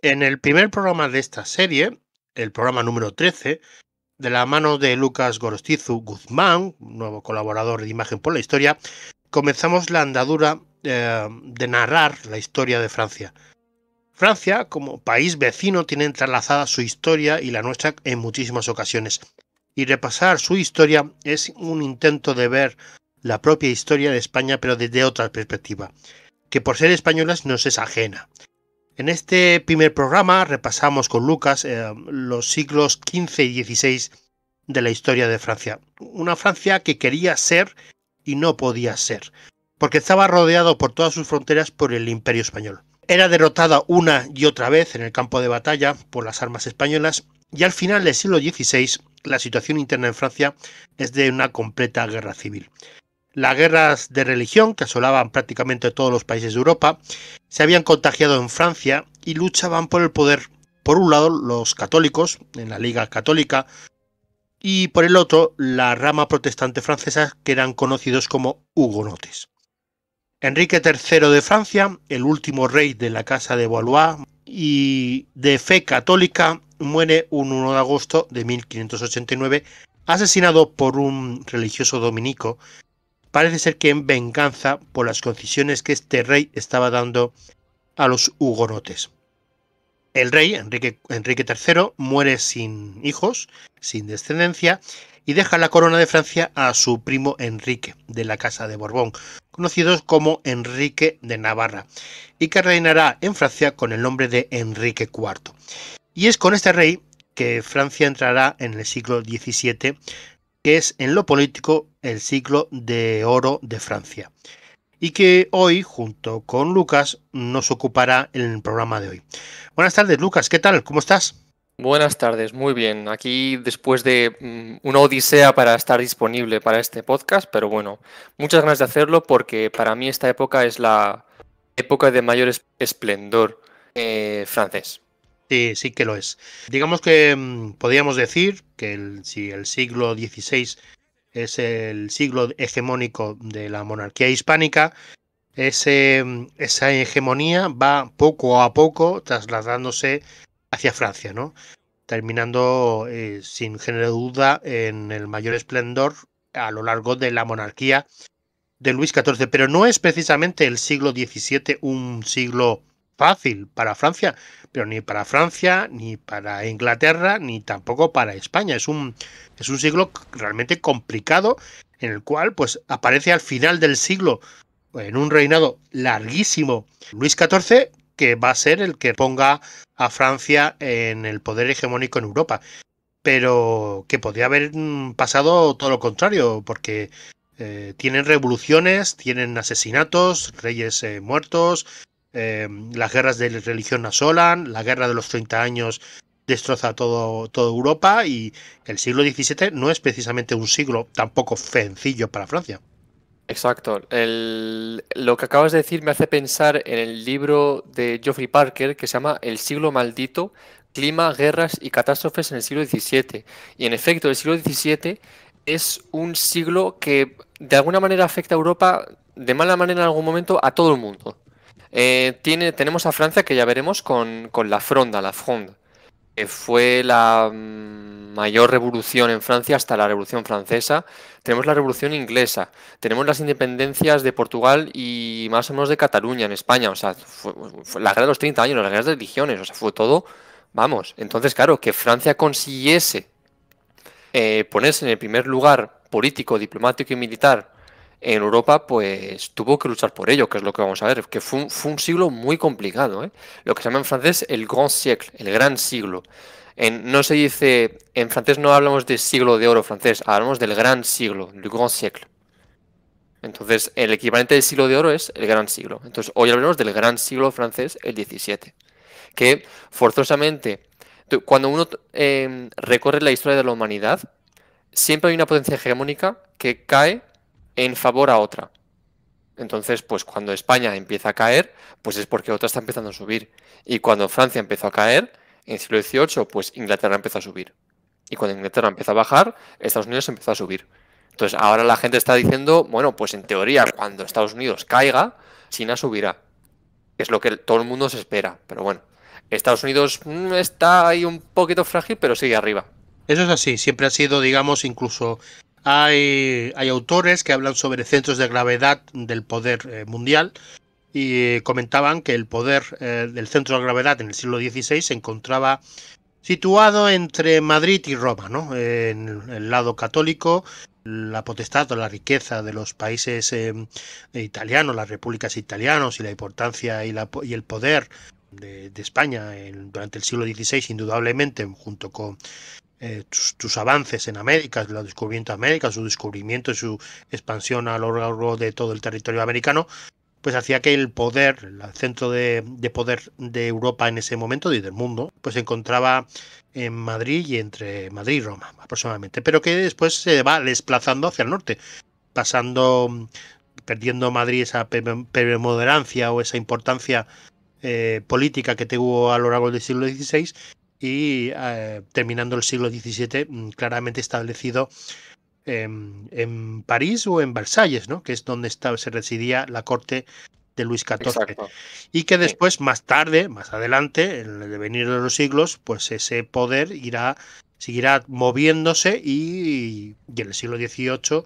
En el primer programa de esta serie, el programa número 13, de la mano de Lucas Gorostizu Guzmán, nuevo colaborador de Imagen por la Historia, comenzamos la andadura eh, de narrar la historia de Francia. Francia, como país vecino, tiene entrelazada su historia y la nuestra en muchísimas ocasiones. Y repasar su historia es un intento de ver la propia historia de España, pero desde otra perspectiva, que por ser españolas nos es ajena. En este primer programa repasamos con Lucas eh, los siglos XV y XVI de la historia de Francia. Una Francia que quería ser y no podía ser, porque estaba rodeado por todas sus fronteras por el imperio español. Era derrotada una y otra vez en el campo de batalla por las armas españolas y al final del siglo XVI la situación interna en Francia es de una completa guerra civil. Las guerras de religión que asolaban prácticamente todos los países de Europa se habían contagiado en Francia y luchaban por el poder. Por un lado, los católicos, en la Liga Católica, y por el otro, la rama protestante francesa que eran conocidos como hugonotes. Enrique III de Francia, el último rey de la Casa de Valois y de fe católica, muere un 1 de agosto de 1589, asesinado por un religioso dominico parece ser que en venganza por las concesiones que este rey estaba dando a los hugonotes. El rey, Enrique, III, muere sin hijos, sin descendencia, y deja la corona de Francia a su primo Enrique, de la Casa de Borbón, conocidos como Enrique de Navarra, y que reinará en Francia con el nombre de Enrique IV. Y es con este rey que Francia entrará en el siglo XVII que es en lo político el ciclo de oro de Francia y que hoy, junto con Lucas, nos ocupará el programa de hoy. Buenas tardes, Lucas, ¿qué tal? ¿Cómo estás? Buenas tardes, muy bien. Aquí después de mm, una odisea para estar disponible para este podcast, pero bueno, muchas ganas de hacerlo porque para mí esta época es la época de mayor esplendor eh, francés. Sí, sí que lo es. Digamos que mm, podríamos decir que si el siglo XVI es el siglo hegemónico de la monarquía hispánica, mm, esa hegemonía va poco a poco trasladándose hacia Francia, ¿no? terminando eh, sin género duda en el mayor esplendor a lo largo de la monarquía de Luis XIV. Pero no es precisamente el siglo XVII un siglo fácil para Francia, pero ni para Francia, ni para Inglaterra, ni tampoco para España. Es un, es un siglo realmente complicado en el cual pues aparece al final del siglo en un reinado larguísimo Luis XIV que va a ser el que ponga a Francia en el poder hegemónico en Europa. Pero que podría haber mm, pasado todo lo contrario, porque eh, tienen revoluciones, tienen asesinatos, reyes eh, muertos, Em, las guerras de religión asolan, la guerra de los 30 años destroza todo, toda Europa y el siglo XVII no es precisamente un siglo tampoco sencillo para Francia. Exacto. lo que acabas de decir me hace pensar en el libro de Geoffrey Parker que se llama El siglo maldito, clima, guerras y catástrofes en el siglo XVII. Y en efecto, el siglo XVII es un siglo que de alguna manera afecta a Europa de mala manera en algún momento a todo el mundo. Eh, tiene, tenemos a Francia que ya veremos con, la Fronda, la Fronde, que fue la mm, mayor revolución en Francia hasta la Revolución Francesa. Tenemos la Revolución Inglesa, tenemos las independencias de Portugal y más o menos de Cataluña en España. O sea, la guerra de los 30 años, las guerras de religiones, o sea, fue todo. Vamos, entonces, claro, que Francia consiguiese eh, ponerse en el primer lugar político, diplomático y militar en Europa, pues tuvo que luchar por ello, que es lo que vamos a ver, que fue un, siglo muy complicado, ¿eh? lo que se llama en francés el grand siècle, el gran siglo. En, no se dice, en francés no hablamos del siglo de oro francés, hablamos del gran siglo, du grand siècle. Entonces, el equivalente del siglo de oro es el gran siglo. Entonces, hoy hablamos del gran siglo francés, el XVII. que forzosamente, cuando uno eh, recorre la historia de la humanidad, siempre hay una potencia hegemónica que cae en favor a otra. Entonces, pues cuando España empieza a caer, pues es porque otra está empezando a subir. Y cuando Francia empezó a caer, en el siglo XVIII, pues Inglaterra empezó a subir. Y cuando Inglaterra empezó a bajar, Estados Unidos empezó a subir. Entonces, ahora la gente está diciendo, bueno, pues en teoría, cuando Estados Unidos caiga, China subirá. Es lo que todo el mundo se espera. Pero bueno, Estados Unidos mm, está ahí un poquito frágil, pero sigue arriba. Eso es así, siempre ha sido, digamos, incluso hay, hay autores que hablan sobre centros de gravedad del poder eh, mundial y eh, comentaban que el poder eh, del centro de gravedad en el siglo XVI se encontraba situado entre Madrid y Roma, ¿no? en el lado católico, la potestad o la riqueza de los países em, italianos, las repúblicas italianas y la importancia y, el poder de, España durante el siglo XVI, indudablemente, junto con eh, tus, avances en América, su descubrimiento de América, su descubrimiento y su expansión a lo largo de todo el territorio americano, pues hacía que el poder, el centro de, poder de Europa en ese momento y del mundo, pues se encontraba en Madrid y entre Madrid y Roma aproximadamente, pero que después se va desplazando hacia el norte, pasando, perdiendo Madrid esa premoderancia o esa importancia eh, política que tuvo a lo largo del siglo XVI y eh, terminando el siglo XVII mm, claramente establecido en, París o en Versalles, ¿no? que es donde se residía la corte de Luis XIV. Y que después, más tarde, más adelante, en el devenir de los siglos, pues ese poder irá, seguirá moviéndose y, en el siglo XVIII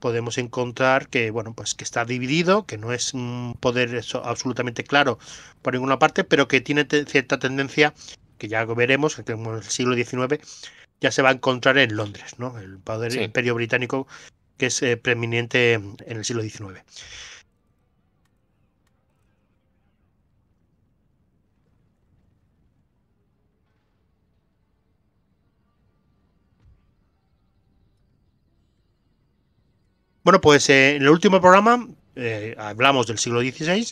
podemos encontrar que bueno pues que está dividido que no es un poder absolutamente claro por ninguna parte pero que tiene cierta tendencia que ya veremos, que en el siglo XIX, ya se va a encontrar en Londres, ¿no? El poder imperio británico que es eh, preeminente en el siglo XIX. Bueno, pues eh, en el último programa eh, hablamos del siglo XVI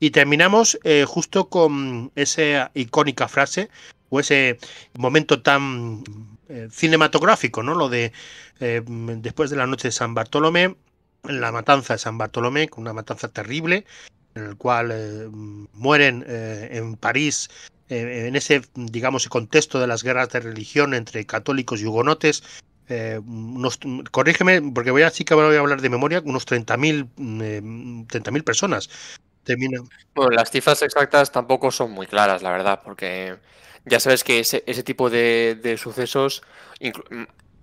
y terminamos eh, justo con esa icónica frase o ese momento tan eh, cinematográfico, ¿no? Lo de eh, después de la noche de San Bartolomé, la matanza de San Bartolomé, una matanza terrible, en el cual mueren en París, en ese, digamos, contexto de las guerras de religión entre católicos y hugonotes, corrígeme, porque voy a, sí que voy a hablar de memoria, unos 30.000 eh, mil personas bueno, las cifras exactas tampoco son muy claras, la verdad, porque ya sabes que ese, tipo de, sucesos,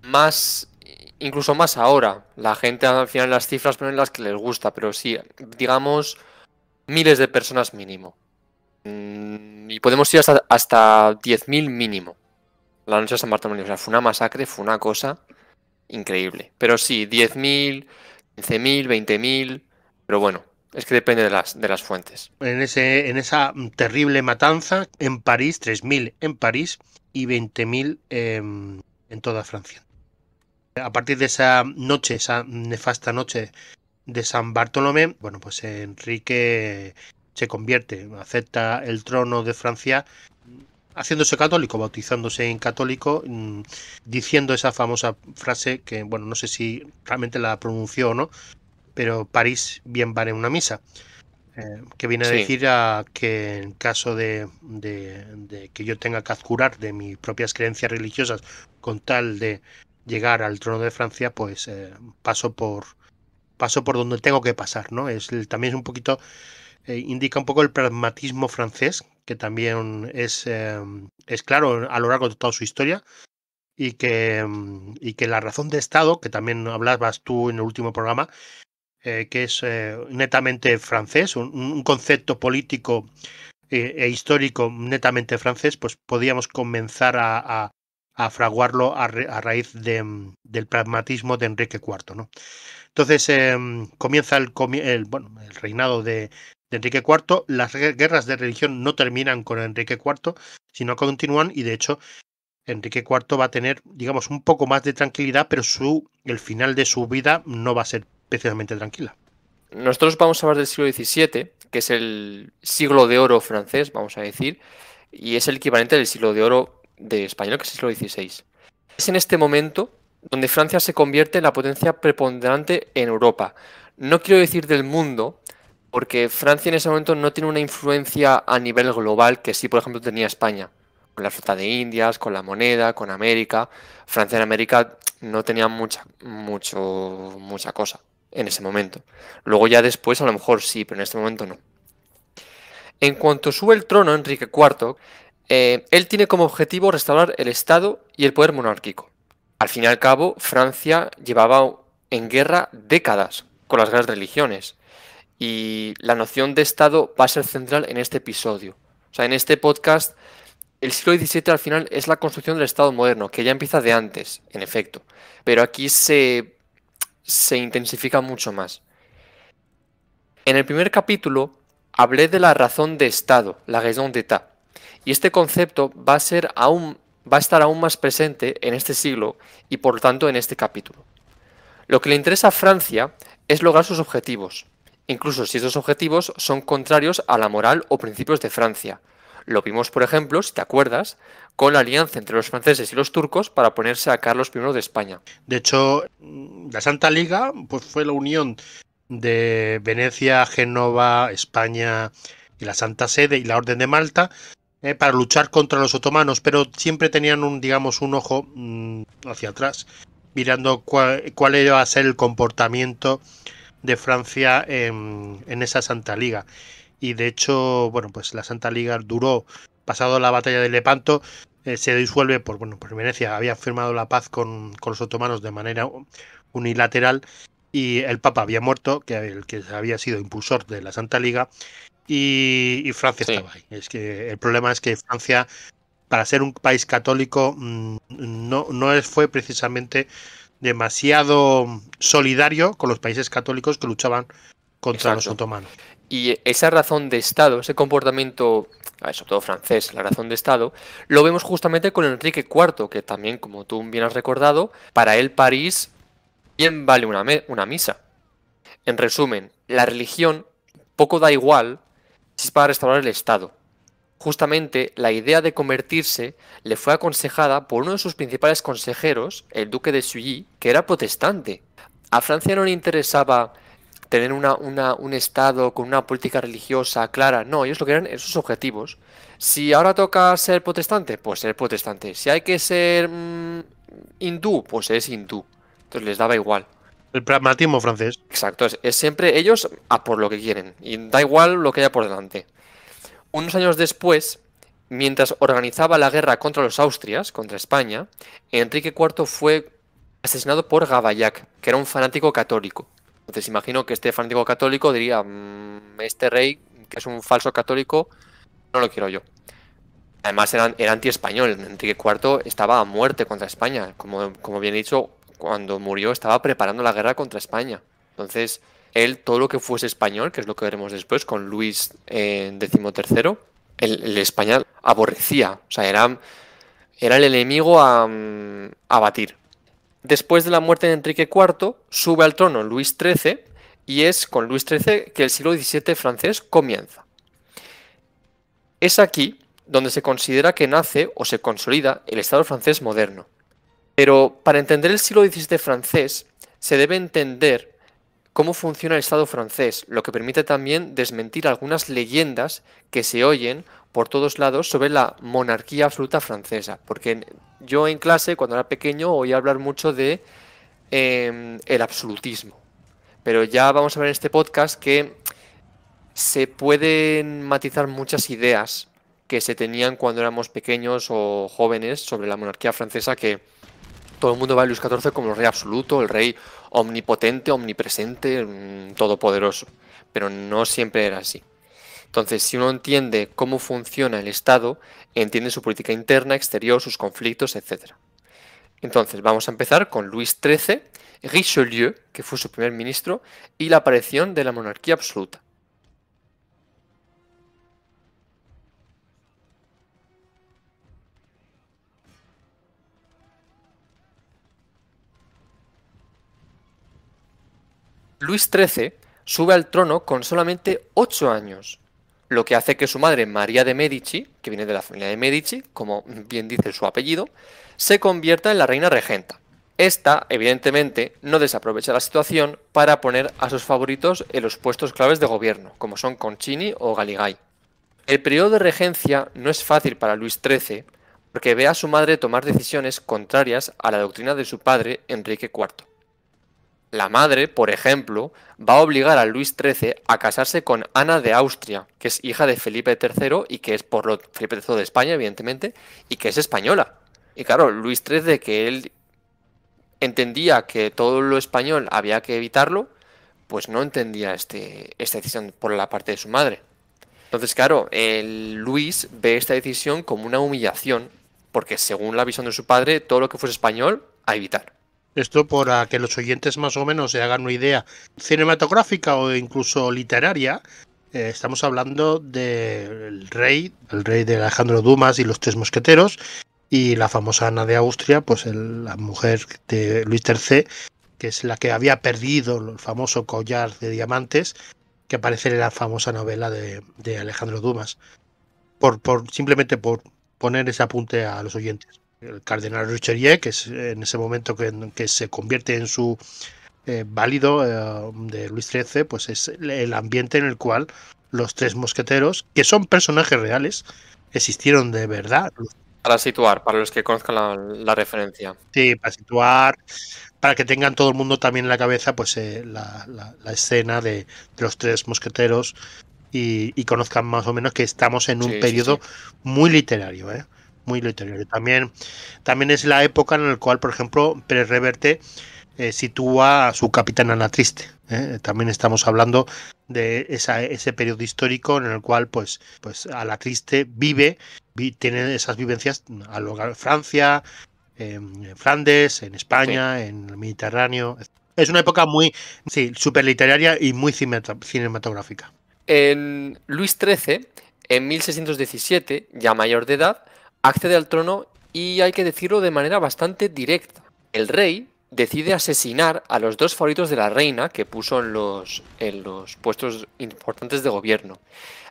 más incluso más ahora, la gente al final las cifras ponen las que les gusta, pero sí, digamos, miles de personas mínimo. Mm, y podemos ir hasta, hasta 10.000 mínimo. La noche de San Martín O sea, fue una masacre, fue una cosa increíble. Pero sí, 10.000, 15.000, 20.000. Pero bueno, es que depende de las, de las fuentes. En, ese, en esa terrible matanza en París, 3.000 en París y 20.000 em, en toda Francia. A partir de esa noche, esa nefasta noche de San Bartolomé, bueno, pues Enrique se convierte, acepta el trono de Francia haciéndose católico, bautizándose en católico, mm, diciendo esa famosa frase que, bueno, no sé si realmente la pronunció o no, pero París bien vale una misa. Eh, que viene a decir que en caso de, que yo tenga que adjurar de mis propias creencias religiosas con tal de llegar al trono de Francia, pues eh, paso por paso por donde tengo que pasar, ¿no? Es también es un poquito eh, indica un poco el pragmatismo francés que también es es claro a lo largo de toda su historia y que y que la razón de Estado que también hablabas tú en el último programa eh, que es eh, netamente francés, un, concepto político eh, e histórico netamente francés, pues podíamos comenzar a, fraguarlo a, raíz mm, del pragmatismo de Enrique IV. ¿no? Entonces em, comienza el, bueno, el reinado de, Enrique IV. Las guerras de religión no terminan con Enrique IV, sino continúan y de hecho Enrique IV va a tener, digamos, un poco más de tranquilidad, pero el final de su vida no va a ser especialmente tranquila. Nosotros vamos a hablar del siglo XVII, que es el siglo de oro francés, vamos a decir, y es el equivalente del siglo de oro de español, que es el siglo XVI. Es en este momento donde Francia se convierte en la potencia preponderante en Europa. No quiero decir del mundo, porque Francia en ese momento no tiene una influencia a nivel global que sí, por ejemplo, tenía España. Con la flota de Indias, con la moneda, con América. Francia en América no tenía mucha, mucho, mucha cosa en ese momento. Luego ya después a lo mejor sí, pero en este momento no. En cuanto sube el trono Enrique IV, eh, él tiene como objetivo restaurar el Estado y el poder monárquico. Al fin y al cabo, Francia llevaba en guerra décadas con las grandes religiones y la noción de Estado va a ser central en este episodio. O sea, en este podcast, el siglo XVII al final es la construcción del Estado moderno, que ya empieza de antes, en efecto, pero aquí se se intensifica mucho más. En el primer capítulo hablé de la razón de Estado, la raison d'état, y este concepto va a, ser aún, va a estar aún más presente en este siglo y por lo tanto en este capítulo. Lo que le interesa a Francia es lograr sus objetivos, incluso si esos objetivos son contrarios a la moral o principios de Francia, lo vimos, por ejemplo, si te acuerdas, con la alianza entre los franceses y los turcos para ponerse a Carlos I de España. De hecho, la Santa Liga pues, fue la unión de Venecia, Génova, España y la Santa Sede y la Orden de Malta eh, para luchar contra los otomanos, pero siempre tenían un, digamos, un ojo mm, hacia atrás, mirando cuál, cuál, iba a ser el comportamiento de Francia en, en esa Santa Liga y de hecho, bueno, pues la Santa Liga duró, pasado la batalla de Lepanto, eh, se disuelve por, bueno, por Venecia había firmado la paz con, con, los otomanos de manera unilateral y el Papa había muerto, que el que había sido impulsor de la Santa Liga, y, Francia estaba ahí. Es que el problema es que Francia, para ser un país católico, mm, no, no fue precisamente demasiado solidario con los países católicos que luchaban contra los otomanos. Y esa razón de Estado, ese comportamiento, ah, sobre todo francés, la razón de Estado, lo vemos justamente con Enrique IV, que también, como tú bien has recordado, para él París bien vale una, una misa. En resumen, la religión poco da igual si es para restaurar el Estado. Justamente la idea de convertirse le fue aconsejada por uno de sus principales consejeros, el duque de Sully, que era protestante. A Francia no le interesaba tener un Estado con una política religiosa clara. No, ellos lo que eran esos objetivos. Si ahora toca ser protestante, pues ser protestante. Si hay que ser mm, hindú, pues es hindú. Entonces les daba igual. El pragmatismo francés. Exacto, es, siempre ellos a por lo que quieren. Y da igual lo que haya por delante. Unos años después, mientras organizaba la guerra contra los Austrias, contra España, Enrique IV fue asesinado por Gavallac, que era un fanático católico. Entonces imagino que este fanático católico diría, mm, este rey, que es un falso católico, no lo quiero yo. Además era, anti-español, Enrique IV estaba a muerte contra España. Como, bien he dicho, cuando murió estaba preparando la guerra contra España. Entonces él, todo lo que fuese español, que es lo que veremos después con Luis XIII, eh, el, español aborrecía, o sea, era, el enemigo a, mm, a batir. Después de la muerte de Enrique IV, sube al trono Luis XIII y es con Luis XIII que el siglo XVII francés comienza. Es aquí donde se considera que nace o se consolida el Estado francés moderno. Pero para entender el siglo XVII francés, se debe entender cómo funciona el Estado francés, lo que permite también desmentir algunas leyendas que se oyen por todos lados sobre la monarquía absoluta francesa, porque yo en clase, cuando era pequeño, oía hablar mucho de em, el absolutismo, pero ya vamos a ver en este podcast que se pueden matizar muchas ideas que se tenían cuando éramos pequeños o jóvenes sobre la monarquía francesa que todo el mundo va a Luis XIV como el rey absoluto, el rey omnipotente, omnipresente, mm, todopoderoso. Pero no siempre era así. Entonces, si uno entiende cómo funciona el Estado, entiende su política interna, exterior, sus conflictos, etc. Entonces, vamos a empezar con Luis XIII, Richelieu, que fue su primer ministro, y la aparición de la monarquía absoluta. Luis XIII sube al trono con solamente 8 años lo que hace que su madre, María de Medici, que viene de la familia de Medici, como bien dice su apellido, se convierta en la reina regenta. Esta, evidentemente, no desaprovecha la situación para poner a sus favoritos en los puestos claves de gobierno, como son Concini o Galigai. El periodo de regencia no es fácil para Luis XIII, porque ve a su madre tomar decisiones contrarias a la doctrina de su padre, Enrique IV. La madre, por ejemplo, va a obligar a Luis XIII a casarse con Ana de Austria, que es hija de Felipe III y que es por lo, Felipe III de España, evidentemente, y que es española. Y claro, Luis XIII, que él entendía que todo lo español había que evitarlo, pues no entendía este, esta decisión por la parte de su madre. Entonces, claro, Luis ve esta decisión como una humillación, porque según la visión de su padre, todo lo que fuese español, a evitar. Esto para que los oyentes más o menos se hagan una idea cinematográfica o incluso literaria. Eh, estamos hablando del rey, el rey de Alejandro Dumas y los tres mosqueteros, y la famosa Ana de Austria, pues la mujer de Luis III, que es la que había perdido el famoso collar de diamantes que aparece en la famosa novela de, de Alejandro Dumas. Por, por, simplemente por poner ese apunte a los oyentes el cardenal Richelieu, que es en ese momento que, se convierte en su eh, válido eh, de Luis XIII, pues es el ambiente en el cual los tres mosqueteros, que son personajes reales, existieron de verdad. Para situar, para los que conozcan la, referencia. Sí, para situar, para que tengan todo el mundo también en la cabeza pues eh, la, escena de, los tres mosqueteros y, conozcan más o menos que estamos en un periodo muy literario. ¿eh? muy literario. También, también es la época en la cual, por ejemplo, Pérez Reverte eh, sitúa a su capitán Ana Triste. ¿eh? También estamos hablando de ese periodo histórico en el cual, pues, pues la Triste vive, tiene esas vivencias a lo Francia, en Flandes, en España, en el Mediterráneo. Es una época muy, sí, súper literaria y muy cinematográfica. En Luis XIII, en 1617, ya mayor de edad, accede al trono y hay que decirlo de manera bastante directa. El rey decide asesinar a los dos favoritos de la reina que puso en los, los puestos importantes de gobierno.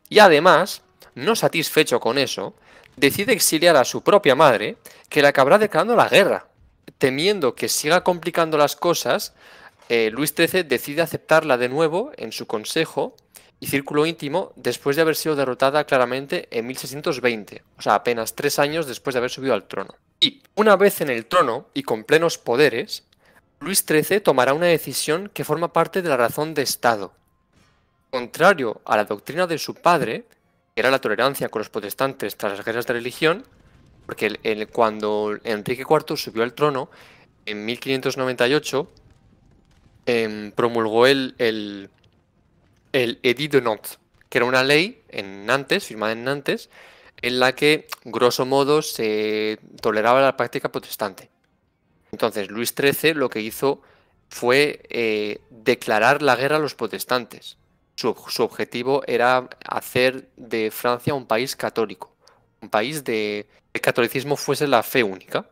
Y además, no satisfecho con eso, decide exiliar a su propia madre, que la acabará declarando la guerra. Temiendo que siga complicando las cosas, eh, Luis XIII decide aceptarla de nuevo en su consejo y círculo íntimo después de haber sido derrotada claramente en 1620, o sea, apenas tres años después de haber subido al trono. Y una vez en el trono y con plenos poderes, Luis XIII tomará una decisión que forma parte de la razón de Estado. Contrario a la doctrina de su padre, que era la tolerancia con los protestantes tras las guerras de religión, porque cuando Enrique IV subió al trono, en 1598, em, promulgó el el Edit de Nantes, que era una ley en Nantes, firmada en Nantes, en la que, grosso modo, se toleraba la práctica protestante. Entonces, Luis XIII lo que hizo fue eh, declarar la guerra a los protestantes. Su, objetivo era hacer de Francia un país católico, un país de el catolicismo fuese la fe única.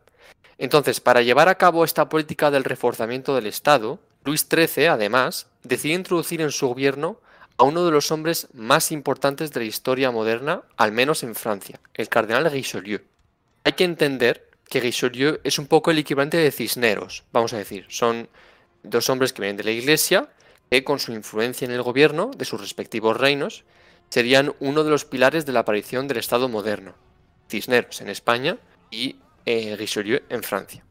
Entonces, para llevar a cabo esta política del reforzamiento del Estado, Luis XIII, además, decidió introducir en su gobierno a uno de los hombres más importantes de la historia moderna, al menos en Francia, el cardenal Richelieu. Hay que entender que Richelieu es un poco el equivalente de Cisneros, vamos a decir. Son dos hombres que vienen de la Iglesia, que con su influencia en el gobierno de sus respectivos reinos, serían uno de los pilares de la aparición del Estado moderno. Cisneros en España y eh, Richelieu en Francia.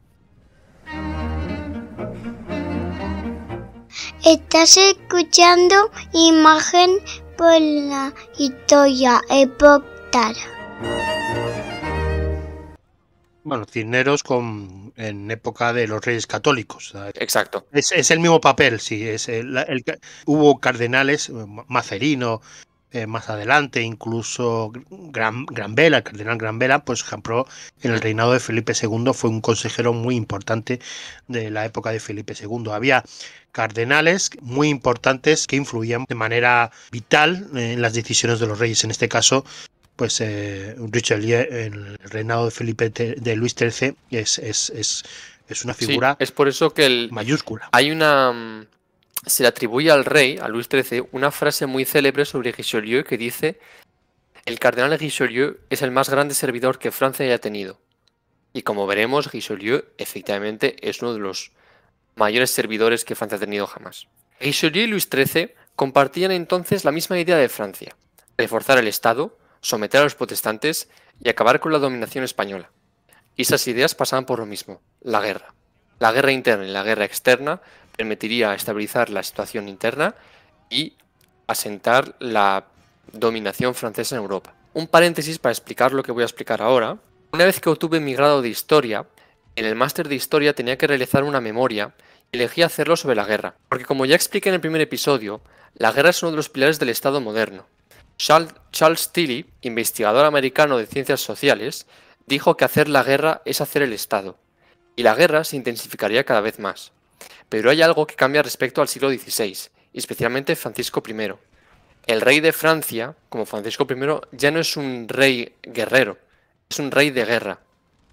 Estás escuchando Imagen por la Historia Epoctar. Bueno, Cisneros con, en época de los reyes católicos. Exacto. Es, el mismo papel, sí. Es el, el, hubo cardenales, Macerino, eh, más adelante, incluso Gran, Gran Vela, el cardenal Gran Vela, pues ejemplo, en el reinado de Felipe II fue un consejero muy importante de la época de Felipe II. Había cardenales muy importantes que influían de manera vital eh, en las decisiones de los reyes. En este caso, pues eh, en el reinado de Felipe de Luis XIII, es, es, es, es una figura es por eso que el, mayúscula. Hay una mm, se le atribuye al rey, a Luis XIII, una frase muy célebre sobre Richelieu que dice: El cardenal Richelieu es el más grande servidor que Francia haya tenido. Y como veremos, Richelieu efectivamente es uno de los mayores servidores que Francia ha tenido jamás. Richelieu y Luis XIII compartían entonces la misma idea de Francia: reforzar el Estado, someter a los protestantes y acabar con la dominación española. Y esas ideas pasaban por lo mismo: la guerra. La guerra interna y la guerra externa permitiría estabilizar la situación interna y asentar la dominación francesa en Europa. Un paréntesis para explicar lo que voy a explicar ahora. Una vez que obtuve mi grado de historia, en el máster de historia tenía que realizar una memoria y elegí hacerlo sobre la guerra, porque como ya expliqué en el primer episodio, la guerra es uno de los pilares del Estado moderno. Charles, Charles Tilly, investigador americano de ciencias sociales, dijo que hacer la guerra es hacer el Estado, y la guerra se intensificaría cada vez más. Pero hay algo que cambia respecto al siglo XVI, y especialmente Francisco I. El rey de Francia, como Francisco I, ya no es un rey guerrero, es un rey de guerra.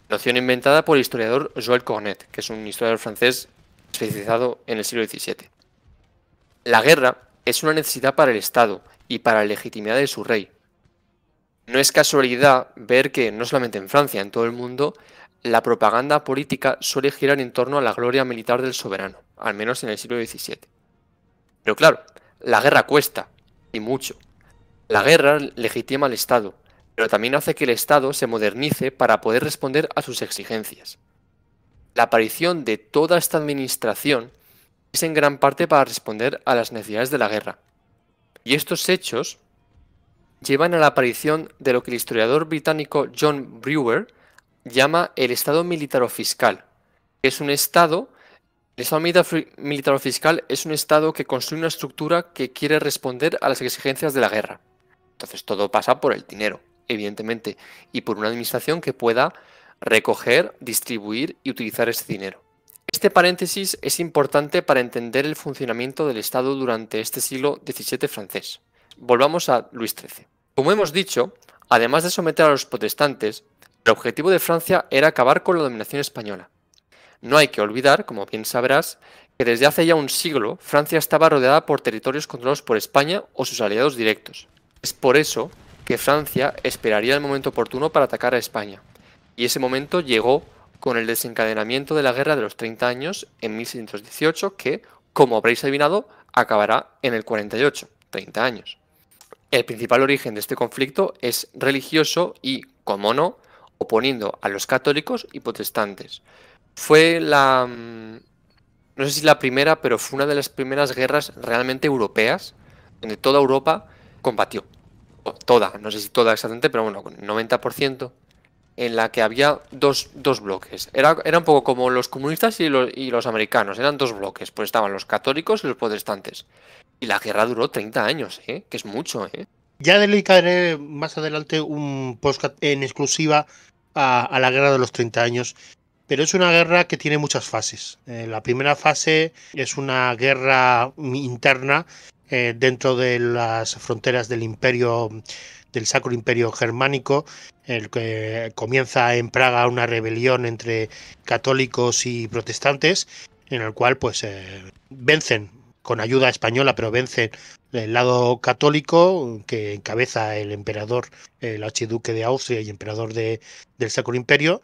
Noción inventada por el historiador Joël Cornet, que es un historiador francés especializado en el siglo XVII. La guerra es una necesidad para el Estado y para la legitimidad de su rey. No es casualidad ver que, no solamente en Francia, en todo el mundo, la propaganda política suele girar en torno a la gloria militar del soberano, al menos en el siglo XVII. Pero claro, la guerra cuesta, y mucho. La guerra legitima al Estado, pero también hace que el Estado se modernice para poder responder a sus exigencias. La aparición de toda esta administración es en gran parte para responder a las necesidades de la guerra. Y estos hechos llevan a la aparición de lo que el historiador británico John Brewer llama el Estado militar o fiscal, es un Estado el Estado militar o fiscal es un Estado que construye una estructura que quiere responder a las exigencias de la guerra. Entonces todo pasa por el dinero, evidentemente, y por una administración que pueda recoger, distribuir y utilizar ese dinero. Este paréntesis es importante para entender el funcionamiento del Estado durante este siglo XVII francés. Volvamos a Luis XIII. Como hemos dicho, además de someter a los protestantes, el objetivo de Francia era acabar con la dominación española. No hay que olvidar, como bien sabrás, que desde hace ya un siglo Francia estaba rodeada por territorios controlados por España o sus aliados directos. Es por eso que Francia esperaría el momento oportuno para atacar a España. Y ese momento llegó con el desencadenamiento de la Guerra de los 30 años en 1618 que, como habréis adivinado, acabará en el 48, 30 años. El principal origen de este conflicto es religioso y, como no, oponiendo a los católicos y protestantes. Fue la, mm, no sé si la primera, pero fue una de las primeras guerras realmente europeas, donde toda Europa combatió. O toda, no sé si toda exactamente, pero bueno, 90%, en la que había dos, bloques. Era, un poco como los comunistas y los, americanos, eran dos bloques, pues estaban los católicos y los protestantes. Y la guerra duró 30 años, ¿eh? que es mucho, ¿eh? Ya dedicaré más adelante un podcast en exclusiva a, la guerra de los 30 años. Pero es una guerra que tiene muchas fases. Eh, la primera fase es una guerra interna eh, dentro de las fronteras del imperio, del Sacro Imperio Germánico, el que comienza en Praga una rebelión entre católicos y protestantes, en el cual pues eh, vencen con ayuda española, pero vencen el lado católico que encabeza el emperador, el archiduque de Austria y emperador del Sacro Imperio,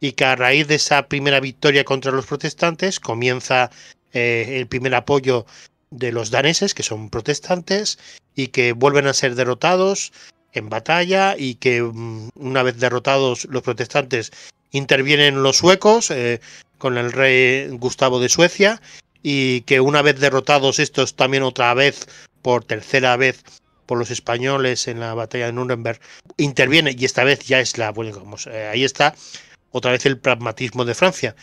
y que a raíz de esa primera victoria contra los protestantes comienza eh, el primer apoyo de los daneses, que son protestantes, y que vuelven a ser derrotados en batalla y que mm, una vez derrotados los protestantes intervienen los suecos eh, con el rey Gustavo de Suecia y que una vez derrotados estos también otra vez por tercera vez por los españoles en la batalla de Nuremberg, interviene y esta vez ya es la, bueno, como eh, ahí está otra vez el pragmatismo de Francia,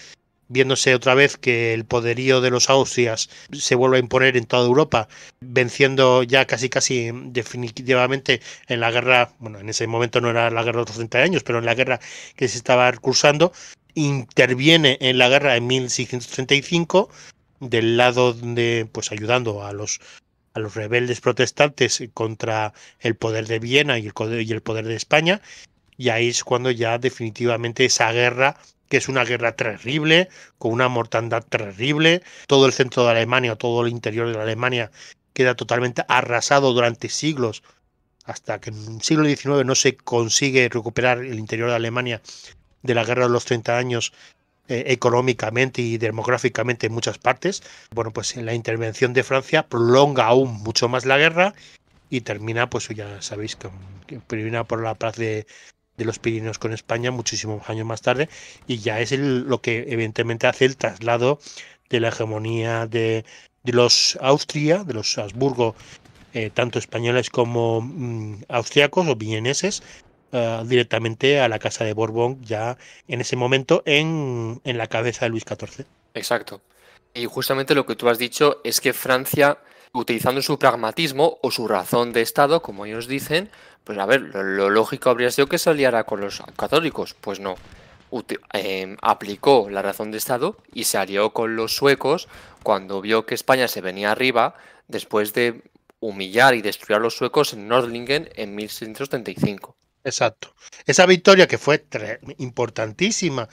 viéndose otra vez que el poderío de los Austrias se vuelve a imponer en toda Europa, venciendo ya casi casi definitivamente en la guerra, bueno, en ese momento no era la guerra de los 30 años, pero en la guerra que se estaba cursando, interviene en la guerra en 1635 del lado de pues ayudando a los a los rebeldes protestantes contra el poder de Viena y el poder de España, y ahí es cuando ya definitivamente esa guerra, que es una guerra terrible, con una mortandad terrible, todo el centro de Alemania, todo el interior de la Alemania queda totalmente arrasado durante siglos, hasta que en el siglo XIX no se consigue recuperar el interior de Alemania de la guerra de los 30 años, eh, económicamente y demográficamente en muchas partes, bueno, pues la intervención de Francia prolonga aún mucho más la guerra y termina, pues ya sabéis, que, termina por la paz de, los Pirineos con España muchísimos años más tarde y ya es lo que evidentemente hace el traslado de la hegemonía de, los Austria, de los Habsburgo, eh, tanto españoles como mm, austriacos o vieneses, eh, directamente a la casa de Borbón ya en ese momento en, la cabeza de Luis XIV. Exacto. Y justamente lo que tú has dicho es que Francia, utilizando su pragmatismo o su razón de Estado, como ellos dicen, pues a ver, lo, lógico habría sido que se aliara con los católicos. Pues no. Em, aplicó la razón de Estado y se alió con los suecos cuando vio que España se venía arriba después de humillar y destruir a los suecos en Nordlingen en 1635. Exacto. Esa victoria que fue importantísima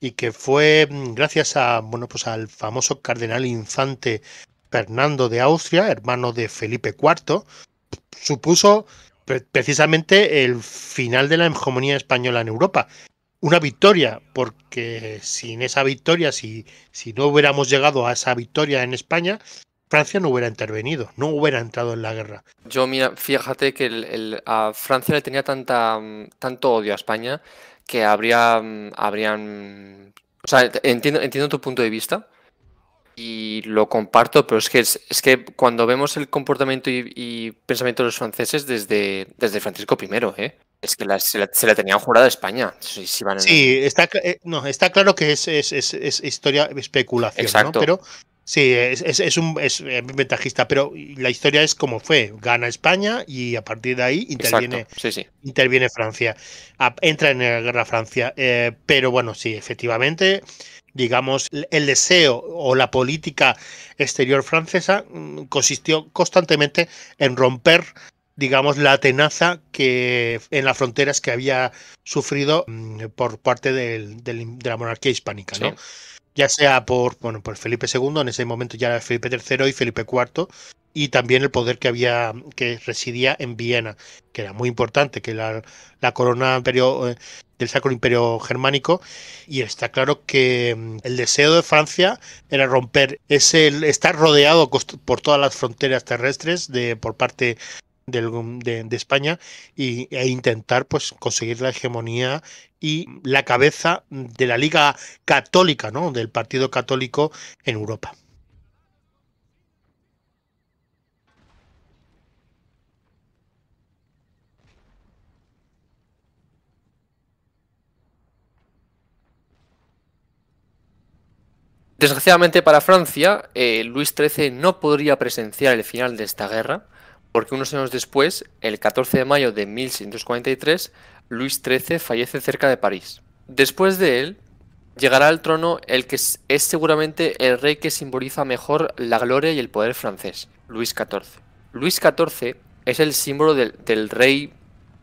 y que fue mm, gracias a bueno pues al famoso cardenal infante Fernando de Austria, hermano de Felipe IV, supuso precisamente el final de la hegemonía española en Europa. Una victoria, porque sin esa victoria, si, si no hubiéramos llegado a esa victoria en España, Francia no hubiera intervenido, no hubiera entrado en la guerra. Yo, mira, fíjate que el, a Francia le tenía tanta, tanto odio a España que habría, habrían... O sea, entiendo, entiendo tu punto de vista y lo comparto, pero es que, es, que cuando vemos el comportamiento y, pensamiento de los franceses desde, desde Francisco I, ¿eh? es que se, la, tenían jurada a España. Sí, está, eh, no, está claro que es, es, es, historia especulación, pero Sí, es, un eh, ventajista, pero la historia es como fue. Gana España y a partir de ahí interviene, interviene Francia. Ah, entra en la guerra Francia. Eh, pero bueno, sí, efectivamente, digamos, el deseo o la política exterior francesa mm, consistió constantemente en romper digamos, la tenaza que en las fronteras que había sufrido mm, por parte de la monarquía hispánica, ¿no? Ya sea por, bueno, por Felipe II, en ese momento ya era Felipe III y Felipe IV, y también el poder que había, que residía en Viena, que era muy importante, que la, la corona eh, del Sacro Imperio Germánico, y está claro que mm, el deseo de Francia era romper ese, estar rodeado por todas las fronteras terrestres de, por parte de, España e intentar pues, conseguir la hegemonía y la cabeza de la Liga Católica, ¿no? del Partido Católico en Europa. Desgraciadamente para Francia, eh, Luis XIII no podría presenciar el final de esta guerra, porque unos años después, el 14 de mayo de 1643, Luis XIII fallece cerca de París. Después de él, llegará al trono el que es, seguramente el rey que simboliza mejor la gloria y el poder francés, Luis XIV. Luis XIV es el símbolo del, rey,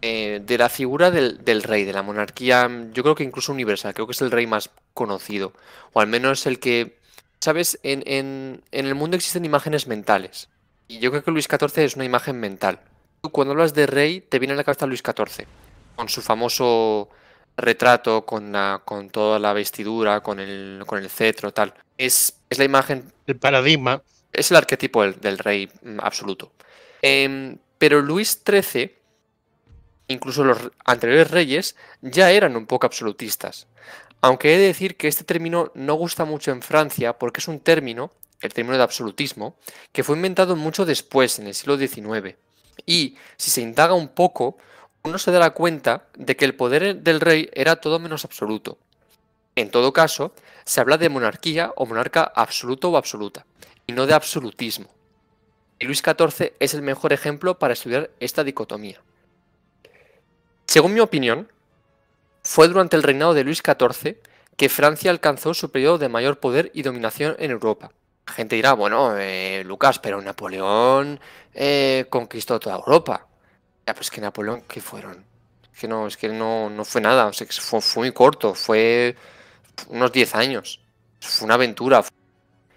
eh, de la figura del, rey, de la monarquía, yo creo que incluso universal, creo que es el rey más conocido, o al menos el que, ¿sabes? en el mundo existen imágenes mentales. Y yo creo que Luis XIV es una imagen mental. Tú cuando hablas de rey, te viene a la cabeza Luis XIV, con su famoso retrato, con, la, con toda la vestidura, con el, con el cetro, tal. Es, es la imagen... El paradigma. Es el arquetipo del, rey mm, absoluto. Em, pero Luis XIII, incluso los anteriores reyes, ya eran un poco absolutistas. Aunque he de decir que este término no gusta mucho en Francia porque es un término el término de absolutismo, que fue inventado mucho después, en el siglo XIX. Y si se indaga un poco, uno se dará cuenta de que el poder del rey era todo menos absoluto. En todo caso, se habla de monarquía o monarca absoluto o absoluta, y no de absolutismo. Y Luis XIV es el mejor ejemplo para estudiar esta dicotomía. Según mi opinión, fue durante el reinado de Luis XIV que Francia alcanzó su periodo de mayor poder y dominación en Europa gente dirá, bueno, eh, Lucas, pero Napoleón eh, conquistó toda Europa. Ya, pues que Napoleón, ¿qué fueron? Es que no, es que no, fue nada, o sea, fue, muy corto, fue unos 10 años. Fue una aventura.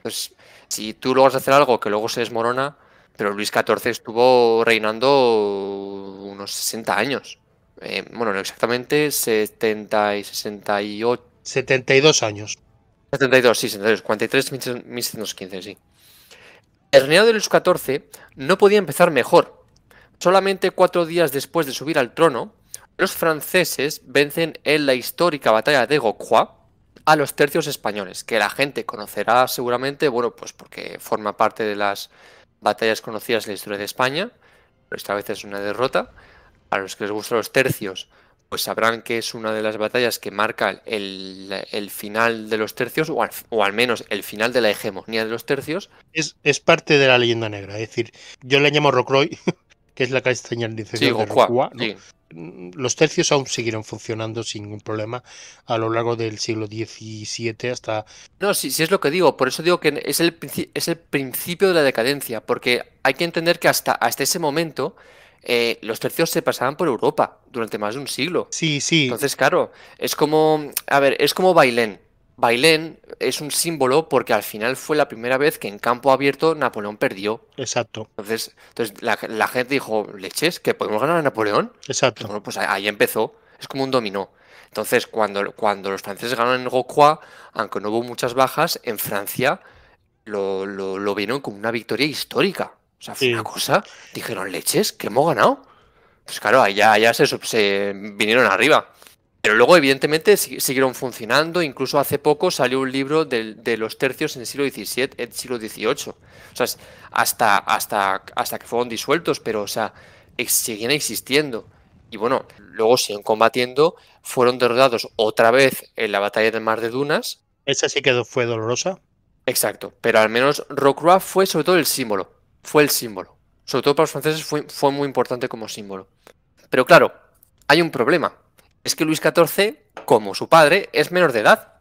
Pues si tú logras hacer algo que luego se desmorona, pero Luis XIV estuvo reinando unos 60 años. Eh, bueno, no exactamente, 70 y 68. 72 años. 72, sí, sí. El reinado de los XIV no podía empezar mejor. Solamente cuatro días después de subir al trono, los franceses vencen en la histórica batalla de Gocroix a los tercios españoles, que la gente conocerá seguramente, bueno, pues porque forma parte de las batallas conocidas en la historia de España, pero esta vez es una derrota. A los que les gustan los tercios, pues sabrán que es una de las batallas que marca el, final de los tercios, o al, menos el final de la hegemonía de los tercios. Es, parte de la leyenda negra, es decir, yo le llamo Rocroy, que es la castaña dice de mm, Los tercios aún siguieron funcionando sin ningún problema a lo largo del siglo XVII hasta... No, sí, sí es lo que digo, por eso digo que es el, es el principio de la decadencia, porque hay que entender que hasta, hasta ese momento eh, los tercios se pasaban por Europa durante más de un siglo. Sí, sí. Entonces, claro, es como, a ver, es como Bailén. Bailén es un símbolo porque al final fue la primera vez que en campo abierto Napoleón perdió. Exacto. Entonces, entonces la, gente dijo, leches, que podemos ganar a Napoleón. Exacto. pues, pues ahí empezó. Es como un dominó. Entonces, cuando, cuando los franceses ganaron en Gocroix, aunque no hubo muchas bajas, en Francia lo, lo vieron como una victoria histórica. O sea, fue una cosa. Dijeron, leches, que hemos ganado. Pues claro, allá ya se, vinieron arriba. Pero luego, evidentemente, siguieron funcionando. Incluso hace poco salió un libro de, los tercios en el siglo XVII, el siglo XVIII. O sea, hasta, hasta, hasta que fueron disueltos, pero, o sea, siguen existiendo. Y bueno, luego siguen combatiendo, fueron derrotados otra vez en la batalla del Mar de Dunas. Esa sí que fue dolorosa. Exacto, pero al menos Rockruff fue sobre todo el símbolo fue el símbolo. Sobre todo para los franceses fue, muy importante como símbolo. Pero claro, hay un problema. Es que Luis XIV, como su padre, es menor de edad.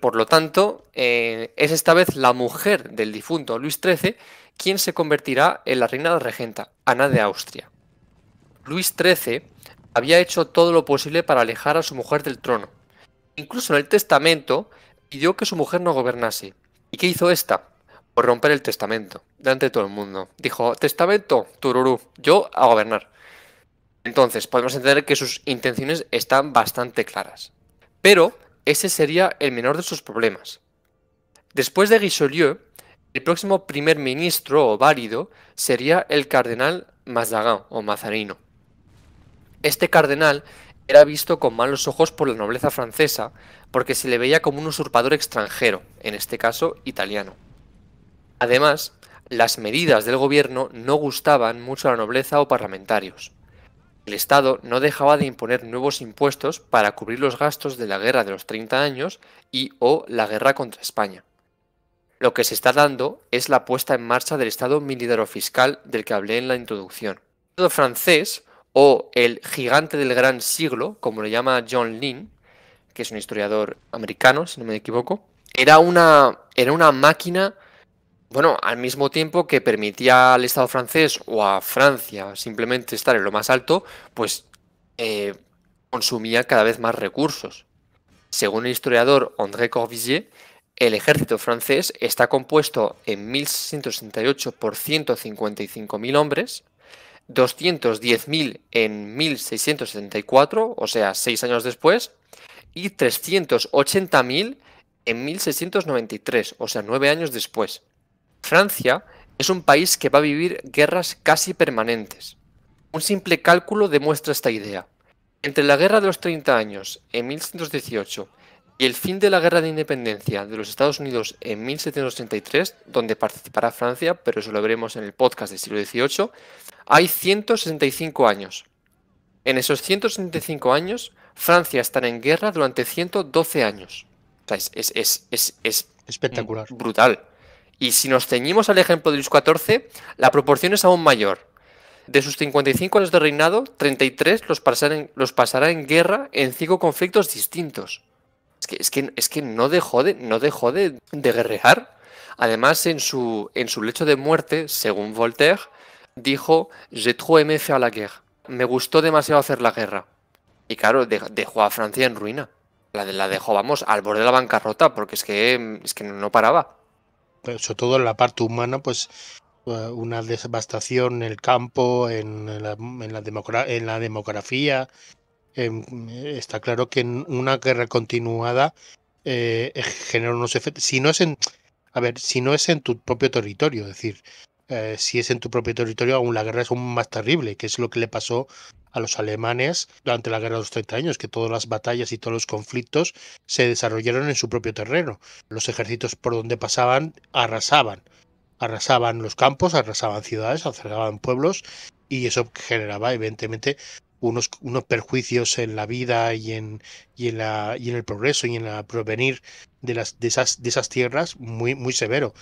por lo tanto, eh, es esta vez la mujer del difunto Luis XIII quien se convertirá en la reina regenta, Ana de Austria. Luis XIII había hecho todo lo posible para alejar a su mujer del trono. Incluso en el testamento pidió que su mujer no gobernase. ¿Y qué hizo esta? romper el testamento, delante de todo el mundo. Dijo, testamento, tururú, yo a gobernar. Entonces, podemos entender que sus intenciones están bastante claras. Pero ese sería el menor de sus problemas. Después de Richelieu, el próximo primer ministro o válido sería el cardenal Mazarin o Mazarino. Este cardenal era visto con malos ojos por la nobleza francesa porque se le veía como un usurpador extranjero, en este caso italiano. Además, las medidas del gobierno no gustaban mucho a la nobleza o parlamentarios. El Estado no dejaba de imponer nuevos impuestos para cubrir los gastos de la Guerra de los 30 años y o la guerra contra España. Lo que se está dando es la puesta en marcha del Estado o fiscal del que hablé en la introducción. El Estado francés, o el gigante del gran siglo, como lo llama John Lynn, que es un historiador americano, si no me equivoco, era una, era una máquina bueno, al mismo tiempo que permitía al Estado francés o a Francia simplemente estar en lo más alto, pues eh, consumía cada vez más recursos. Según el historiador André Corvisier, el ejército francés está compuesto en 1668 por 155.000 hombres, 210.000 en 1674, o sea, seis años después, y 380.000 en 1693, o sea, nueve años después. Francia es un país que va a vivir guerras casi permanentes. Un simple cálculo demuestra esta idea. Entre la Guerra de los 30 años, en 1718, y el fin de la Guerra de Independencia de los Estados Unidos en 1783, donde participará Francia, pero eso lo veremos en el podcast del siglo XVIII, hay 165 años. En esos 165 años, Francia estará en guerra durante 112 años. es, es, es, es, espectacular. Brutal. Y si nos ceñimos al ejemplo de Luis XIV, la proporción es aún mayor. De sus 55 años de reinado, 33 los, en, los pasará en guerra en cinco conflictos distintos. Es que, es que, es que no dejó, de, no dejó de, guerrear. Además, en su, en su lecho de muerte, según Voltaire, dijo: «Je trop aimé faire la guerre. Me gustó demasiado hacer la guerra. Y claro, dejó a Francia en ruina. La, la dejó, vamos, al borde de la bancarrota, porque es que, es que no paraba sobre todo en la parte humana, pues eh, una devastación en el campo, en la, en en la demografía. Em, está claro que una guerra continuada eh, genera unos efectos. Si no es en, a ver, si no es en tu propio territorio, es decir, eh, si es en tu propio territorio, aún la guerra es aún más terrible, que es lo que le pasó a los alemanes durante la guerra de los 30 años, que todas las batallas y todos los conflictos se desarrollaron en su propio terreno. Los ejércitos por donde pasaban arrasaban. Arrasaban los campos, arrasaban ciudades, arrasaban pueblos y eso generaba evidentemente unos, unos perjuicios en la vida y en, y en, la, y en el progreso y en el provenir de, las, de, esas, de esas tierras muy, muy severo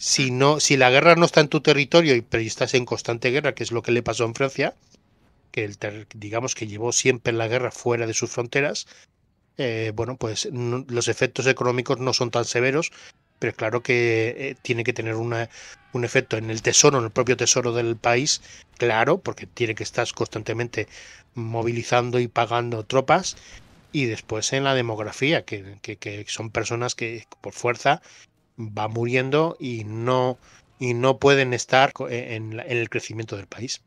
si, no, si la guerra no está en tu territorio, y, pero estás en constante guerra, que es lo que le pasó en Francia, que el digamos que llevó siempre la guerra fuera de sus fronteras, eh, bueno, pues los efectos económicos no son tan severos, pero claro que eh, tiene que tener una, un efecto en el tesoro, en el propio tesoro del país, claro, porque tiene que estar constantemente movilizando y pagando tropas, y después en la demografía, que son personas que por fuerza va muriendo y no, y no pueden estar e, en, el crecimiento del país.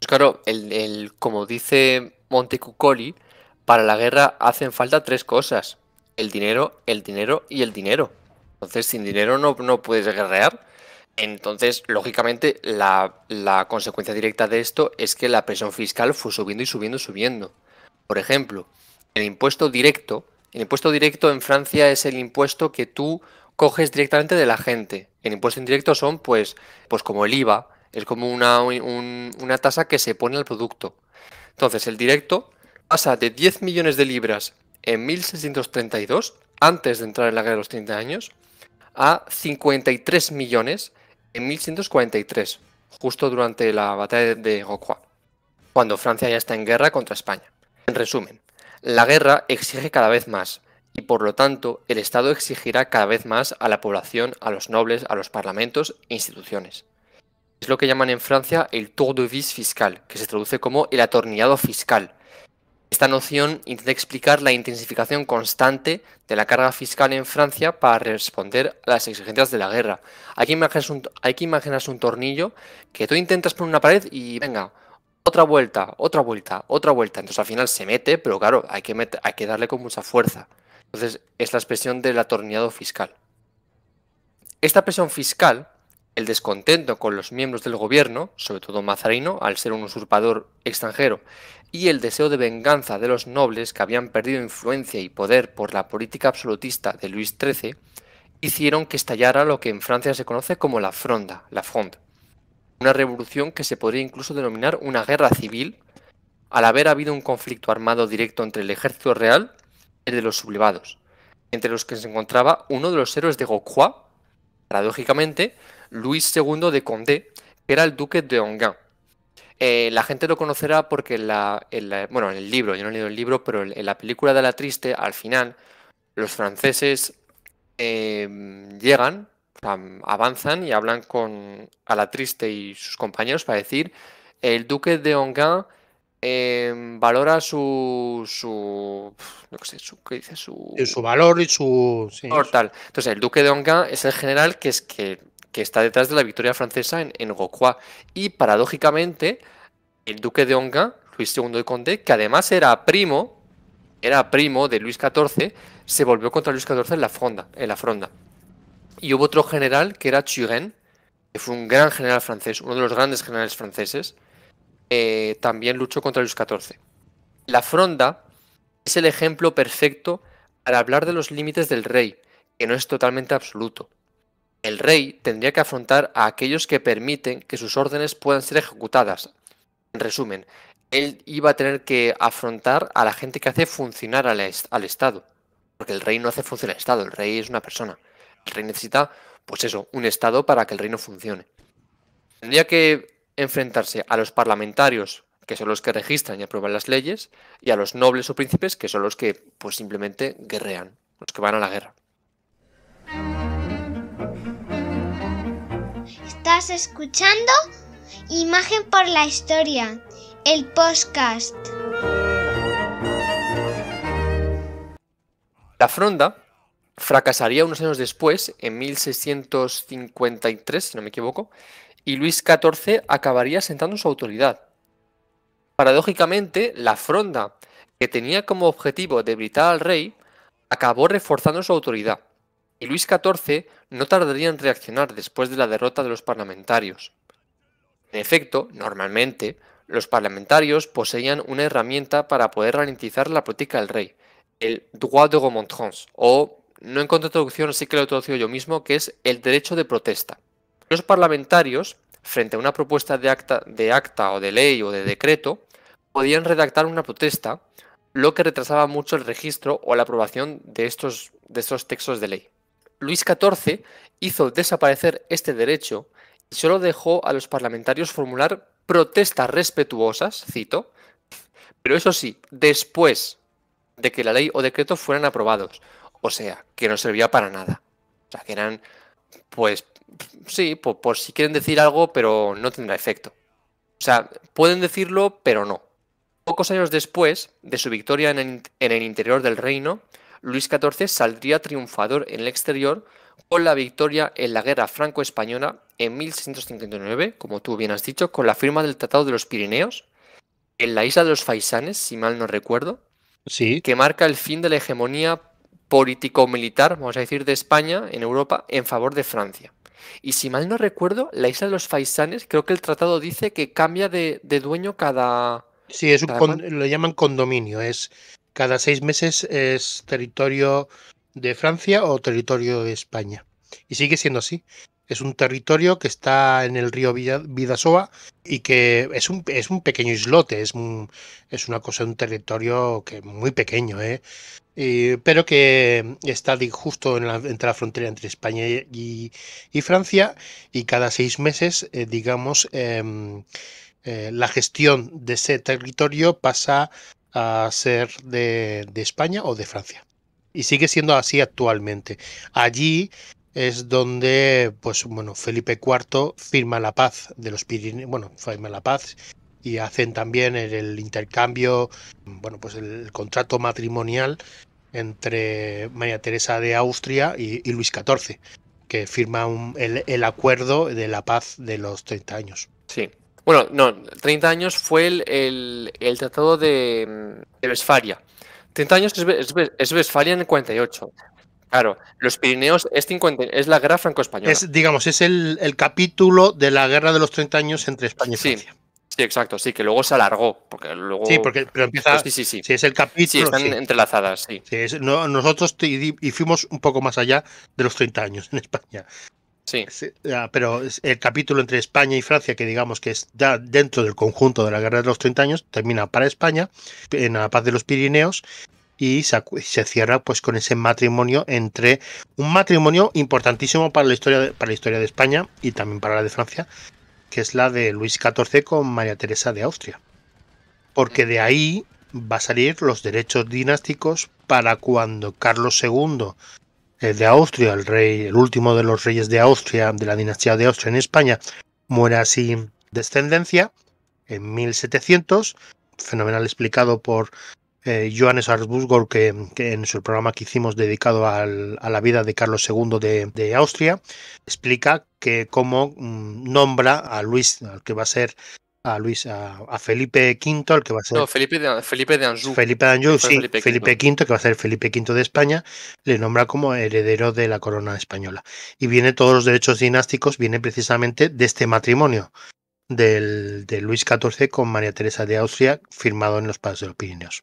Claro, el, como dice Montecuccoli, para la guerra hacen falta tres cosas. El dinero, el dinero y el dinero. Entonces, sin dinero no, no puedes guerrear. Entonces, lógicamente, la, la, consecuencia directa de esto es que la presión fiscal fue subiendo y subiendo y subiendo. Por ejemplo, el impuesto directo. El impuesto directo en Francia es el impuesto que tú coges directamente de la gente. El impuesto indirecto son, pues, pues como el IVA, es como una, tasa que se pone al producto. Entonces, el directo pasa de 10 millones de libras en 1632, antes de entrar en la guerra de los 30 años, a 53 millones en 1643, justo durante la batalla de Rocroi, cuando Francia ya está en guerra contra España. En resumen, la guerra exige cada vez más, y por lo tanto el Estado exigirá cada vez más a la población, a los nobles, a los parlamentos e instituciones. Es lo que llaman en Francia el tour de vis fiscal, que se traduce como el atornillado fiscal. Esta noción intenta explicar la intensificación constante de la carga fiscal en Francia para responder a las exigencias de la guerra. Hay que imaginarse un, un tornillo que tú intentas poner una pared y venga, otra vuelta, otra vuelta, otra vuelta. Entonces al final se mete, pero claro, hay que, hay que darle con mucha fuerza. Entonces, es la expresión del atornillado fiscal. Esta presión fiscal, el descontento con los miembros del gobierno, sobre todo Mazarino, al ser un usurpador extranjero, y el deseo de venganza de los nobles que habían perdido influencia y poder por la política absolutista de Luis XIII, hicieron que estallara lo que en Francia se conoce como la Fronda, la Fronde, una revolución que se podría incluso denominar una guerra civil, al haber habido un conflicto armado directo entre el ejército real el de los sublevados, entre los que se encontraba uno de los héroes de Gauquois, paradójicamente Luis II de Condé, que era el duque de Ongan. Eh, la gente lo conocerá porque en la, bueno, en el libro, yo no he leído el libro, pero en la película de la triste, al final, los franceses em, llegan, avanzan y hablan con a la triste y sus compañeros para decir, el duque de Ongan Em, valora su. su no sé, su, ¿qué dice? Su, su valor y su. mortal Entonces, el duque de Honga es el general que, es que, está detrás de la victoria francesa en, en Y paradójicamente, el duque de Honga, Luis II de Conde, que además era primo, era primo de Luis XIV, se volvió contra Luis XIV en la fronda. En la fronda. Y hubo otro general que era Turenne, que fue un gran general francés, uno de los grandes generales franceses eh, también luchó contra los 14 La fronda es el ejemplo perfecto para hablar de los límites del rey, que no es totalmente absoluto. El rey tendría que afrontar a aquellos que permiten que sus órdenes puedan ser ejecutadas. En resumen, él iba a tener que afrontar a la gente que hace funcionar al, Estado. Porque el rey no hace funcionar al Estado, el rey es una persona. El rey necesita, pues eso, un Estado para que el reino funcione. Tendría que enfrentarse a los parlamentarios, que son los que registran y aprueban las leyes, y a los nobles o príncipes, que son los que pues simplemente guerrean, los que van a la guerra. Estás escuchando Imagen por la Historia, el podcast. La fronda fracasaría unos años después, en 1653, si no me equivoco, y Luis XIV acabaría sentando su autoridad. Paradójicamente, la fronda, que tenía como objetivo debilitar al rey, acabó reforzando su autoridad, y Luis XIV no tardaría en reaccionar después de la derrota de los parlamentarios. En efecto, normalmente, los parlamentarios poseían una herramienta para poder ralentizar la política del rey, el droit de remontrance, o, no encontré traducción, así que lo he traducido yo mismo, que es el derecho de protesta. Los parlamentarios, frente a una propuesta de acta, de acta o de ley o de decreto, podían redactar una protesta, lo que retrasaba mucho el registro o la aprobación de estos, de estos textos de ley. Luis XIV hizo desaparecer este derecho y solo dejó a los parlamentarios formular protestas respetuosas, cito, pero eso sí, después de que la ley o decreto fueran aprobados. O sea, que no servía para nada. O sea, que eran, pues, Sí, por, si quieren decir algo, pero no tendrá efecto. O sea, pueden decirlo, pero no. Pocos años después de su victoria en el, interior del reino, Luis XIV saldría triunfador en el exterior con la victoria en la guerra franco-española en 1659, como tú bien has dicho, con la firma del Tratado de los Pirineos, en la isla de los Faisanes, si mal no recuerdo, sí. que marca el fin de la hegemonía político-militar, vamos a decir, de España en Europa en favor de Francia. Y si mal no recuerdo, la isla de los Faisanes, creo que el tratado dice que cambia de, dueño cada. Sí, es un lo llaman condominio. Es cada seis meses es territorio de Francia o territorio de España. Y sigue siendo así. Es un territorio que está en el río Vidasoa y que es un, es un pequeño islote, es, un, es una cosa, un territorio que muy pequeño. ¿eh? Eh, pero que mm, está justo en la, entre la frontera entre España y, Francia y cada seis meses, eh, digamos, em, eh, la gestión de ese territorio pasa a ser de, España o de Francia. Y sigue siendo así actualmente. Allí es donde, pues bueno, Felipe IV firma la paz de los Pirineos, bueno, firma la paz y hacen también el, intercambio, bueno, pues el, contrato matrimonial entre María Teresa de Austria y, Luis XIV, que firma el, acuerdo de la paz de los 30 años. Sí. Bueno, no, 30 años fue el, tratado de, de, Westfalia. 30 años es, es, es, en el 48. Claro, los Pirineos es, es la guerra franco-española. Es, digamos, es el, capítulo de la guerra de los 30 años entre España y Francia. Sí, exacto, sí, que luego se alargó. Porque luego... Sí, porque pero empieza. Pues sí, sí, sí. sí es el están entrelazadas, sí. nosotros y fuimos un poco más allá de los 30 años en España. Sí. Pero el capítulo entre España y Francia, que digamos que está dentro del conjunto de la Guerra de los 30 años, termina para España, en la paz de los Pirineos, y se, cierra pues con ese matrimonio entre un matrimonio importantísimo para la historia para la historia de España y también para la de Francia que es la de Luis XIV con María Teresa de Austria. Porque de ahí va a salir los derechos dinásticos para cuando Carlos II eh, de Austria, el rey, el último de los reyes de Austria, de la dinastía de Austria en España, muera sin descendencia en 1700, fenomenal explicado por eh, Johannes que, en su programa que hicimos dedicado a la vida de Carlos II de, Austria, explica que cómo mm, nombra a Luis, al que va a ser a Luis, a, Felipe V, al que va a ser. Felipe de, Anjou. Felipe de Anjou, sí, Felipe, v. que va a ser Felipe V de España, le nombra como heredero de la corona española. Y viene todos los derechos dinásticos, viene precisamente de este matrimonio de Luis XIV con María Teresa de Austria, firmado en los Padres de los Pirineos.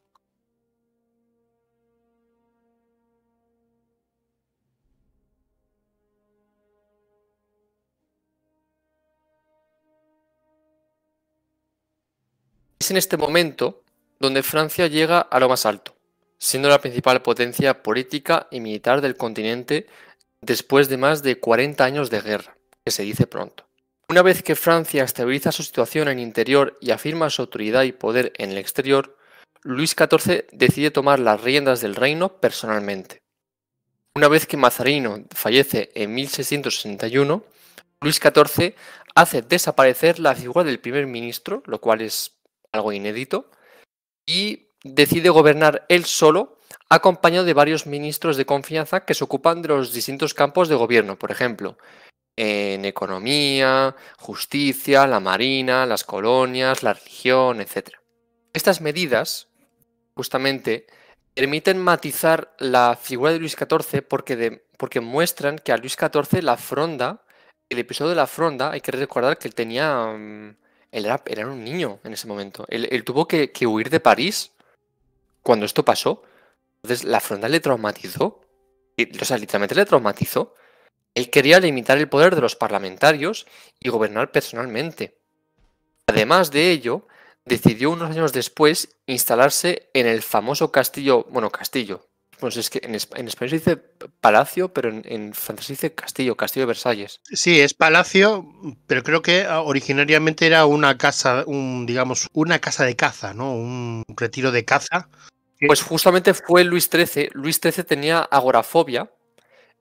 Es en este momento donde Francia llega a lo más alto, siendo la principal potencia política y militar del continente después de más de 40 años de guerra, que se dice pronto. Una vez que Francia estabiliza su situación en interior y afirma su autoridad y poder en el exterior, Luis XIV decide tomar las riendas del reino personalmente. Una vez que Mazarino fallece en 1661, Luis XIV hace desaparecer la figura del primer ministro, lo cual es algo inédito, y decide gobernar él solo, acompañado de varios ministros de confianza que se ocupan de los distintos campos de gobierno, por ejemplo, en economía, justicia, la marina, las colonias, la religión, etc. Estas medidas, justamente, permiten matizar la figura de Luis XIV porque, porque muestran que a Luis XIV la fronda, el episodio de la fronda, hay que recordar que él tenía mm, él era, un niño en ese momento. Él, tuvo que, que, huir de París cuando esto pasó. Entonces la fronda le traumatizó. O sea, literalmente le traumatizó. Él quería limitar el poder de los parlamentarios y gobernar personalmente. Además de ello, decidió unos años después instalarse en el famoso castillo, bueno, castillo, pues es que en, en español se dice palacio, pero en, en, francés se dice castillo, castillo de Versalles. Sí, es palacio, pero creo que ah, originariamente era una casa, un, digamos, una casa de caza, ¿no? Un retiro de caza. Pues justamente fue Luis XIII. Luis XIII tenía agorafobia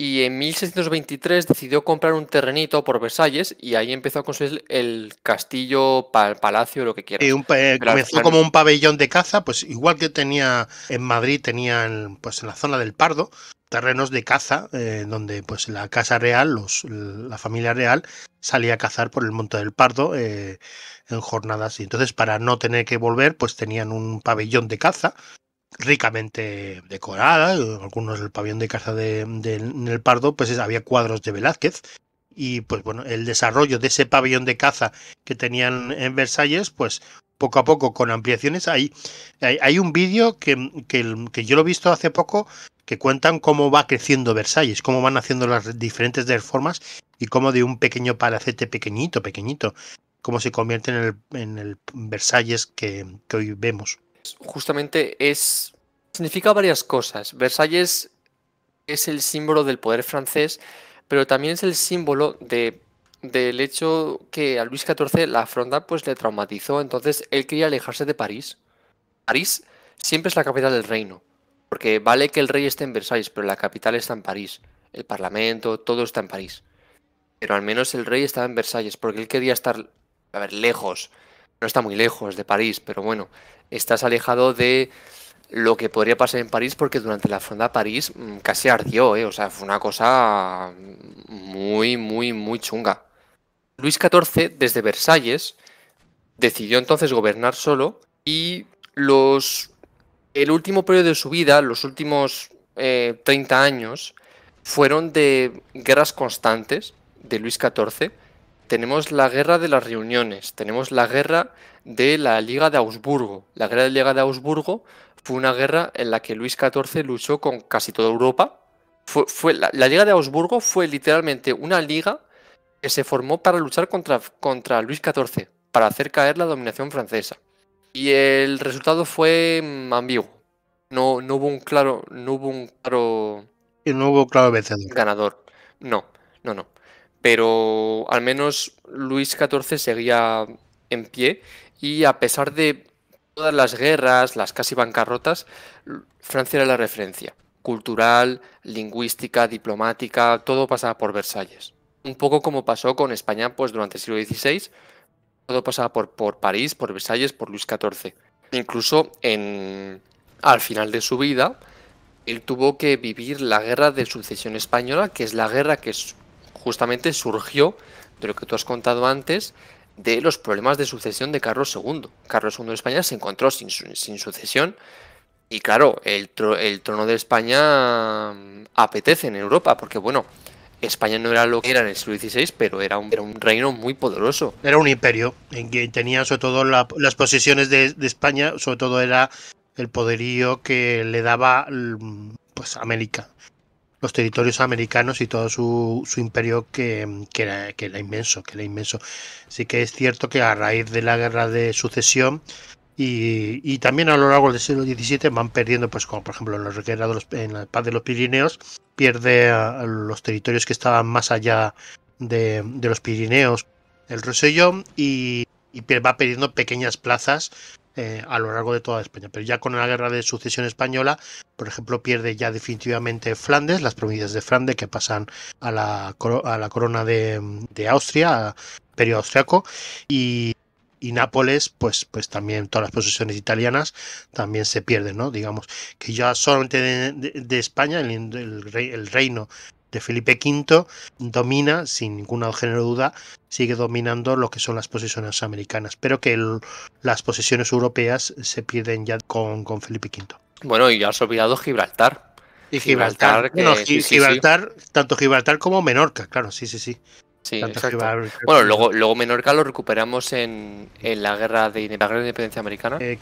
y en 1623 decidió comprar un terrenito por Versalles y ahí empezó a construir el castillo, el palacio, lo que quiera. Eh, como un pabellón de caza, pues igual que tenía en Madrid, tenía pues en la zona del Pardo terrenos de caza eh, donde pues la casa real, los, la familia real salía a cazar por el Monte del Pardo eh, en jornadas y entonces para no tener que volver pues tenían un pabellón de caza ricamente decorada, algunos del pabellón de caza de, en el Pardo, pues había cuadros de Velázquez. Y pues bueno, el desarrollo de ese pabellón de caza que tenían en Versalles, pues poco a poco con ampliaciones. Hay, hay, un vídeo que, que, yo lo he visto hace poco que cuentan cómo va creciendo Versalles, cómo van haciendo las diferentes reformas y cómo de un pequeño palacete pequeñito, pequeñito, cómo se convierte en el, en Versalles que hoy vemos justamente es. significa varias cosas. Versalles es el símbolo del poder francés, pero también es el símbolo de, del hecho que a Luis XIV la fronda pues le traumatizó, entonces él quería alejarse de París. París siempre es la capital del reino, porque vale que el rey esté en Versalles, pero la capital está en París, el parlamento, todo está en París. Pero al menos el rey estaba en Versalles, porque él quería estar, a ver, lejos. No está muy lejos de París, pero bueno, estás alejado de lo que podría pasar en París, porque durante la fronda París mm, casi ardió, ¿eh? o sea, fue una cosa muy, muy, muy chunga. Luis XIV, desde Versalles, decidió entonces gobernar solo y los... El último periodo de su vida, los últimos 30 eh, años, fueron de guerras constantes de Luis XIV. Tenemos la guerra de las reuniones, tenemos la guerra de la Liga de Augsburgo. La guerra de la Liga de Augsburgo fue una guerra en la que Luis XIV luchó con casi toda Europa. Fue, la, Liga de Augsburgo fue literalmente una liga que se formó para luchar contra, contra Luis XIV, para hacer caer la dominación francesa. Y el resultado fue mm, ambiguo. No, no hubo un claro. No hubo un claro. claro vencedor. Ganador. No, no, no. Pero al menos Luis XIV seguía en pie y a pesar de todas las guerras, las casi bancarrotas, Francia era la referencia cultural, lingüística, diplomática, todo pasaba por Versalles. Un poco como pasó con España pues, durante el siglo XVI, todo pasaba por, por París, por Versalles, por Luis XIV. Incluso en, al final de su vida, él tuvo que vivir la guerra de sucesión española, que es la guerra que justamente surgió de lo que tú has contado antes, de los problemas de sucesión de Carlos II. Carlos II de España se encontró sin, sucesión y claro, el, trono de España mm, apetece en Europa porque bueno, España no era lo que era en el siglo XVI, pero era un, reino muy poderoso. Era un imperio en que tenía sobre todo las posesiones de, España, sobre todo era el poderío que le daba mm, pues América los territorios americanos y todo su, su imperio que, era, inmenso, que era inmenso. Sí que es cierto que a raíz de la guerra de sucesión y, también a lo largo del siglo XVII van perdiendo, pues como por ejemplo en, los, en la paz de los Pirineos, pierde los territorios que estaban más allá de, los Pirineos, el Rosellón, y, y va perdiendo pequeñas plazas eh, a lo largo de toda España. Pero ya con la guerra de sucesión española, por ejemplo, pierde ya definitivamente Flandes, las provincias de Flandes que pasan a la, a la corona de, Austria, periodo austriaco, y, Nápoles, pues, pues también todas las posesiones italianas también se pierden, ¿no? Digamos que ya solamente de, España, el, el, el reino de Felipe V domina, sin ninguna género de duda, sigue dominando lo que son las posiciones americanas, pero que las posiciones europeas se pierden ya con, con Felipe V. Bueno, y ya has olvidado Gibraltar. Y Gibraltar, Gibraltar, Gibraltar tanto Gibraltar como Menorca, claro, sí, sí, sí bueno, luego, luego Menorca lo recuperamos en, la guerra de, la independencia americana. Eh,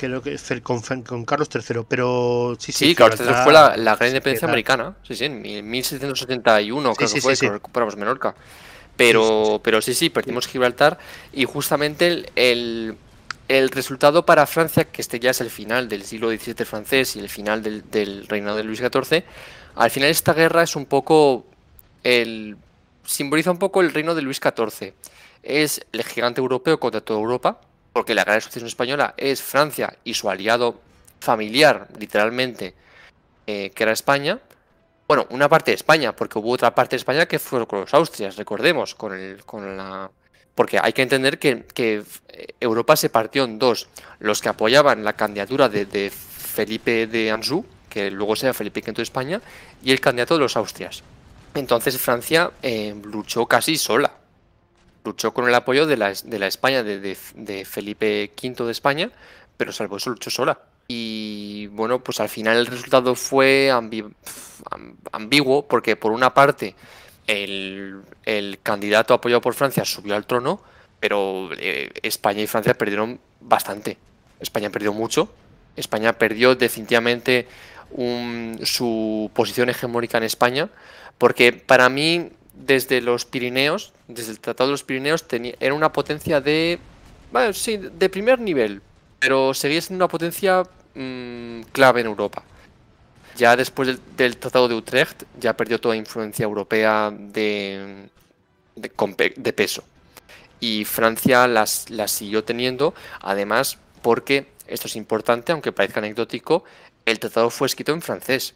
con, Carlos III, pero sí, sí. Carlos III fue la, la guerra de independencia americana. Sí, sí, en 1771 creo fue que recuperamos Menorca. Pero, pero sí, sí, perdimos Gibraltar y justamente el, resultado para Francia, que este ya es el final del siglo XVII francés y el final del, del reinado de Luis XIV, al final esta guerra es un poco el simboliza un poco el reino de Luis XIV. Es el gigante europeo contra toda Europa, porque la gran sucesión española es Francia y su aliado familiar, literalmente, eh, que era España. Bueno, una parte de España, porque hubo otra parte de España que fue con los Austrias, recordemos, con, con la... Porque hay que entender que, eh, Europa se partió en dos. Los que apoyaban la candidatura de, Felipe de Anjou, que luego sea Felipe V de España, y el candidato de los Austrias. Entonces Francia eh, luchó casi sola. Luchó con el apoyo de la, España, de, Felipe V de España, pero salvo eso luchó sola. Y bueno, pues al final el resultado fue ambiguo, porque por una parte el, candidato apoyado por Francia subió al trono, pero eh, España y Francia perdieron bastante. España perdió mucho. España perdió definitivamente su posición hegemónica en España porque para mí, desde los Pirineos, desde el Tratado de los Pirineos, era una potencia de. sí, de primer nivel, pero seguía siendo una potencia mm, clave en Europa. Ya después del, Tratado de Utrecht, ya perdió toda influencia europea de, peso. Y Francia las, las siguió teniendo, además, porque, esto es importante, aunque parezca anecdótico, el tratado fue escrito en francés.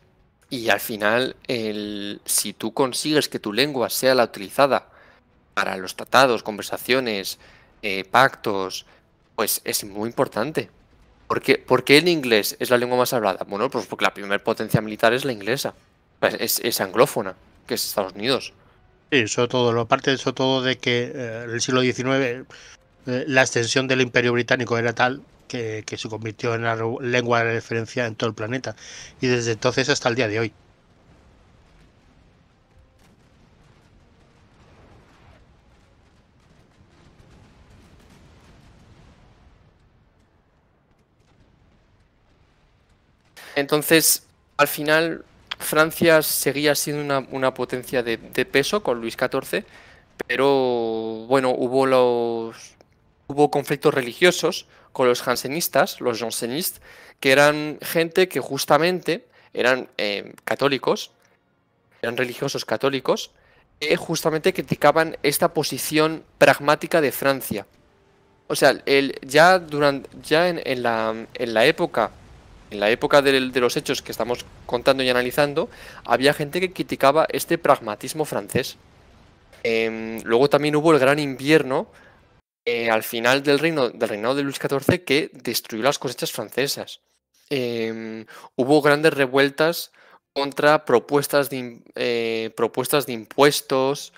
Y al final, el, si tú consigues que tu lengua sea la utilizada para los tratados, conversaciones, eh, pactos, pues es muy importante. ¿Por qué, el inglés es la lengua más hablada? Bueno, pues porque la primera potencia militar es la inglesa, es, anglófona, que es Estados Unidos. Sí, sobre todo, aparte parte eso todo de que eh, en el siglo XIX eh, la extensión del imperio británico era tal que, se convirtió en la lengua de referencia en todo el planeta. Y desde entonces hasta el día de hoy. Entonces, al final, Francia seguía siendo una, potencia de, de, peso con Luis XIV, pero bueno, hubo los, hubo conflictos religiosos con los jansenistas, los jansenistas, que eran gente que justamente eran eh, católicos, eran religiosos católicos, que justamente criticaban esta posición pragmática de Francia. O sea, el, ya, durante, ya en, la, época en la época de, los hechos que estamos contando y analizando, había gente que criticaba este pragmatismo francés. Em, luego también hubo el gran invierno eh, al final del reino del reinado de Luis XIV que destruyó las cosechas francesas. Em, hubo grandes revueltas contra propuestas de, eh, propuestas de impuestos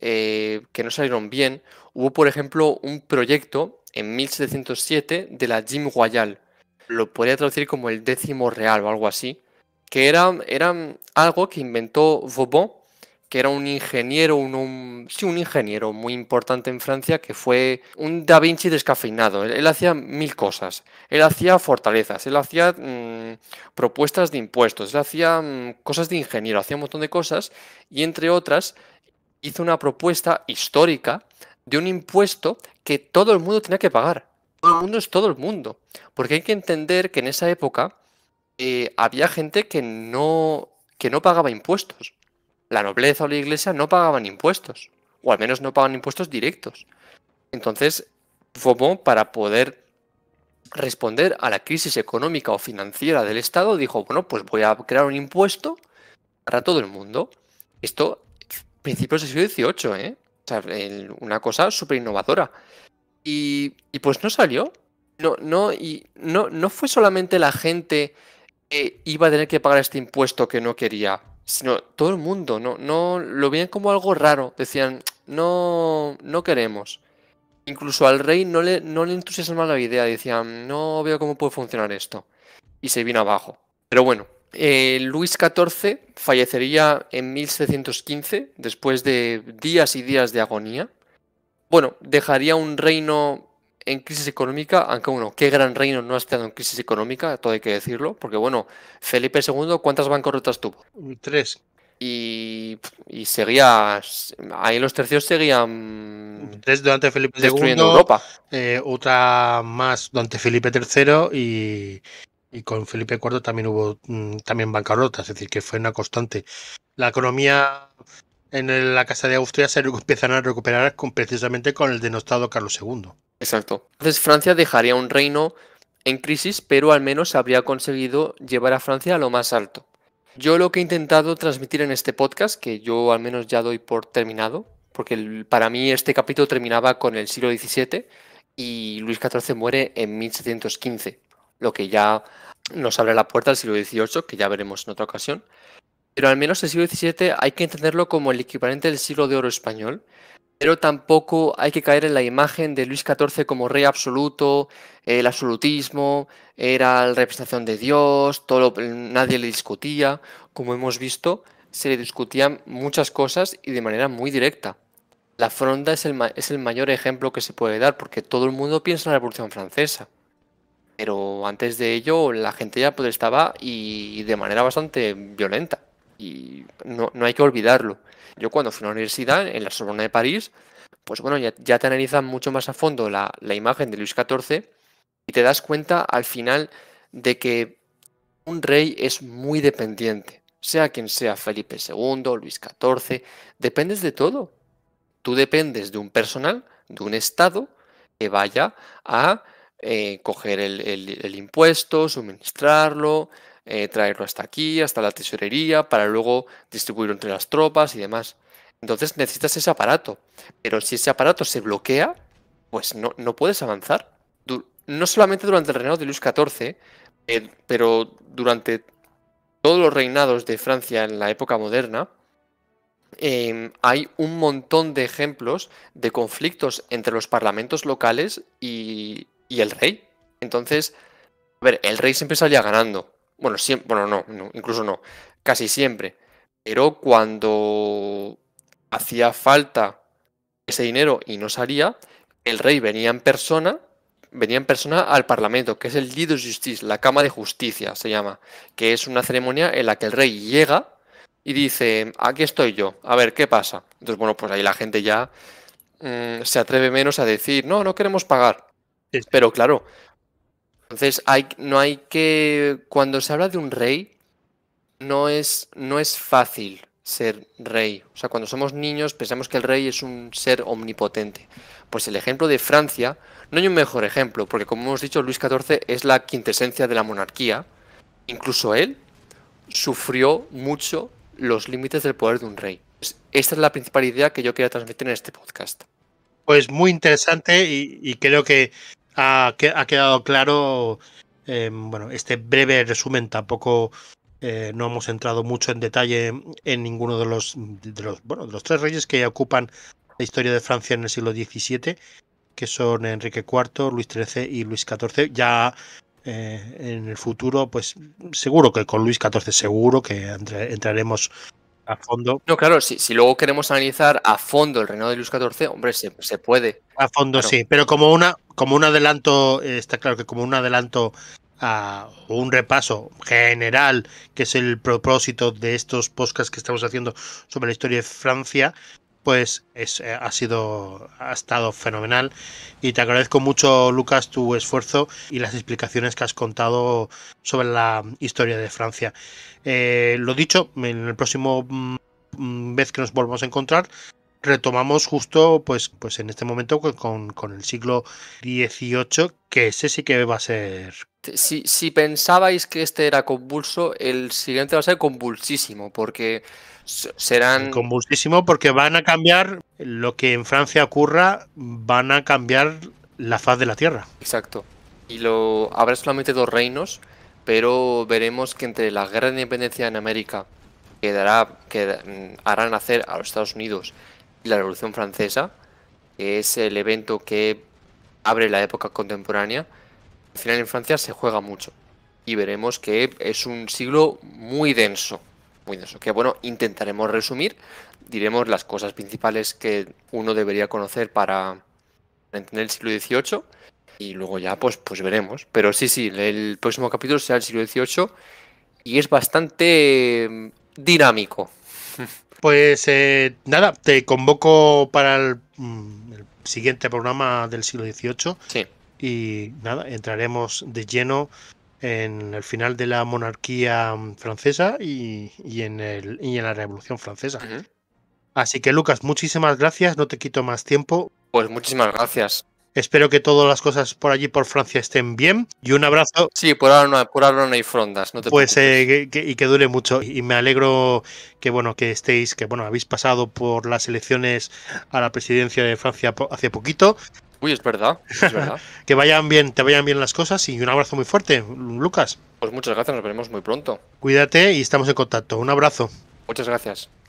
eh, que no salieron bien. Hubo, por ejemplo, un proyecto en 1707 de la Jim Royal. Lo podría traducir como el décimo real o algo así. Que era, era algo que inventó Vauban que era un ingeniero, un, sí, un ingeniero muy importante en Francia, que fue un Da Vinci descafeinado. Él, hacía mil cosas. Él hacía fortalezas, él hacía mm, propuestas de impuestos, él hacía mm, cosas de ingeniero, hacía un montón de cosas y entre otras hizo una propuesta histórica de un impuesto que todo el mundo tenía que pagar. Todo el mundo es todo el mundo. Porque hay que entender que en esa época eh, había gente que no, que no pagaba impuestos la nobleza o la iglesia no pagaban impuestos, o al menos no pagaban impuestos directos. Entonces, Foucault, para poder responder a la crisis económica o financiera del Estado, dijo, bueno, pues voy a crear un impuesto para todo el mundo. Esto, principios del siglo XVIII, ¿eh? una cosa súper innovadora. Y, y, pues no salió. No, no, y no, no fue solamente la gente que iba a tener que pagar este impuesto que no quería sino todo el mundo, no, no lo veían como algo raro, decían, no, no queremos. Incluso al rey no le, no le entusiasmaba la idea, decían, no veo cómo puede funcionar esto. Y se vino abajo. Pero bueno, eh, Luis XIV fallecería en 1715, después de días y días de agonía. Bueno, dejaría un reino en crisis económica, aunque uno, qué gran reino no ha estado en crisis económica, todo hay que decirlo, porque bueno, Felipe II, ¿cuántas bancarrotas tuvo? Mm, tres. Y, seguía, ahí los tercios seguían... Mm, tres durante Felipe II, destruyendo Europa. Eh, otra más durante Felipe III y, y con Felipe IV también hubo mm, también bancarrotas, es decir, que fue una constante. La economía en la Casa de Austria se empiezan a recuperar precisamente con el denostado Carlos II. Exacto. Entonces Francia dejaría un reino en crisis, pero al menos habría conseguido llevar a Francia a lo más alto. Yo lo que he intentado transmitir en este podcast, que yo al menos ya doy por terminado, porque para mí este capítulo terminaba con el siglo XVII y Luis XIV muere en 1715, lo que ya nos abre la puerta al siglo XVIII, que ya veremos en otra ocasión pero al menos el siglo XVII hay que entenderlo como el equivalente del siglo de oro español, pero tampoco hay que caer en la imagen de Luis XIV como rey absoluto, el absolutismo, era la representación de Dios, todo nadie le discutía, como hemos visto, se le discutían muchas cosas y de manera muy directa. La fronda es el, es el mayor ejemplo que se puede dar, porque todo el mundo piensa en la Revolución Francesa. Pero antes de ello, la gente ya protestaba y de manera bastante violenta y no, hay que olvidarlo. Yo cuando fui a la universidad, en la Sorbona de París, pues bueno, ya, te analizan mucho más a fondo la, imagen de Luis XIV y te das cuenta al final de que un rey es muy dependiente, sea quien sea, Felipe II, Luis XIV, dependes de todo. Tú dependes de un personal, de un Estado, que vaya a eh, coger el impuesto, suministrarlo, eh, traerlo hasta aquí, hasta la tesorería, para luego distribuirlo entre las tropas y demás. Entonces necesitas ese aparato. Pero si ese aparato se bloquea, pues no, puedes avanzar. no solamente durante el reinado de Luis XIV, eh, pero durante todos los reinados de Francia en la época moderna, em, hay un montón de ejemplos de conflictos entre los parlamentos locales y, y el rey. Entonces, a ver, el rey siempre salía ganando, bueno, siempre, bueno, no, no, incluso no, casi siempre. Pero cuando hacía falta ese dinero y no salía, el rey venía en persona, venía en persona al Parlamento, que es el Lido Justice, la Cama de Justicia se llama, que es una ceremonia en la que el rey llega y dice, aquí estoy yo, a ver qué pasa. Entonces, bueno, pues ahí la gente ya mm, se atreve menos a decir, no, no queremos pagar. Pero claro, entonces, hay, no hay que. Cuando se habla de un rey, no es, no es fácil ser rey. O sea, cuando somos niños pensamos que el rey es un ser omnipotente. Pues el ejemplo de Francia no hay un mejor ejemplo, porque como hemos dicho, Luis XIV es la quintesencia de la monarquía. Incluso él sufrió mucho los límites del poder de un rey. Pues esta es la principal idea que yo quería transmitir en este podcast. Pues muy interesante y creo que ha, quedado claro, em, bueno, este breve resumen tampoco eh, no hemos entrado mucho en detalle en ninguno de los, de los, bueno, de los tres reyes que ocupan la historia de Francia en el siglo XVII, que son Enrique IV, Luis XIII y Luis XIV. Ya eh, en el futuro, pues seguro que con Luis XIV, seguro que entraremos a fondo. No, claro, si, si luego queremos analizar a fondo el reinado de Luis XIV, hombre, se, puede. A fondo sí, pero como una como un adelanto, eh, está claro que como un adelanto a un repaso general, que es el propósito de estos podcasts que estamos haciendo sobre la historia de Francia, pues es, eh, ha sido, ha estado fenomenal. Y te agradezco mucho, Lucas, tu esfuerzo y las explicaciones que has contado sobre la historia de Francia. Eh, lo dicho, en el próximo mm, vez que nos volvamos a encontrar, retomamos justo, pues, pues en este momento con, el siglo XVIII, que ese sí que va a ser. Si, si pensabais que este era convulso, el siguiente va a ser convulsísimo, porque serán... muchísimo porque van a cambiar lo que en Francia ocurra, van a cambiar la faz de la Tierra. Exacto. Y lo habrá solamente dos reinos, pero veremos que entre la guerra de independencia en América, quedará, que mm, hará nacer a los Estados Unidos, y la Revolución Francesa, que es el evento que abre la época contemporánea, al final en Francia se juega mucho. Y veremos que es un siglo muy denso que bueno, intentaremos resumir, diremos las cosas principales que uno debería conocer para entender el siglo XVIII y luego ya pues, pues veremos. Pero sí, sí, el próximo capítulo será el siglo XVIII y es bastante mm, dinámico. Pues eh, nada, te convoco para el, mm, siguiente programa del siglo XVIII. Y nada, entraremos de lleno en el final de la monarquía mm, francesa y, en, el, y en, la Revolución Francesa. Así que Lucas, muchísimas gracias, no te quito más tiempo. Pues muchísimas gracias. Espero que todas las cosas por allí, por Francia, estén bien. Y un abrazo. Sí, por ahora no, no hay frondas. No te pues eh, y que dure mucho. Y me alegro que bueno que estéis, que bueno habéis pasado por las elecciones a la presidencia de Francia hace poquito. Uy, es verdad. Es verdad. que vayan bien, te vayan bien las cosas y un abrazo muy fuerte, Lucas. Pues muchas gracias, nos veremos muy pronto. Cuídate y estamos en contacto. Un abrazo. Muchas gracias.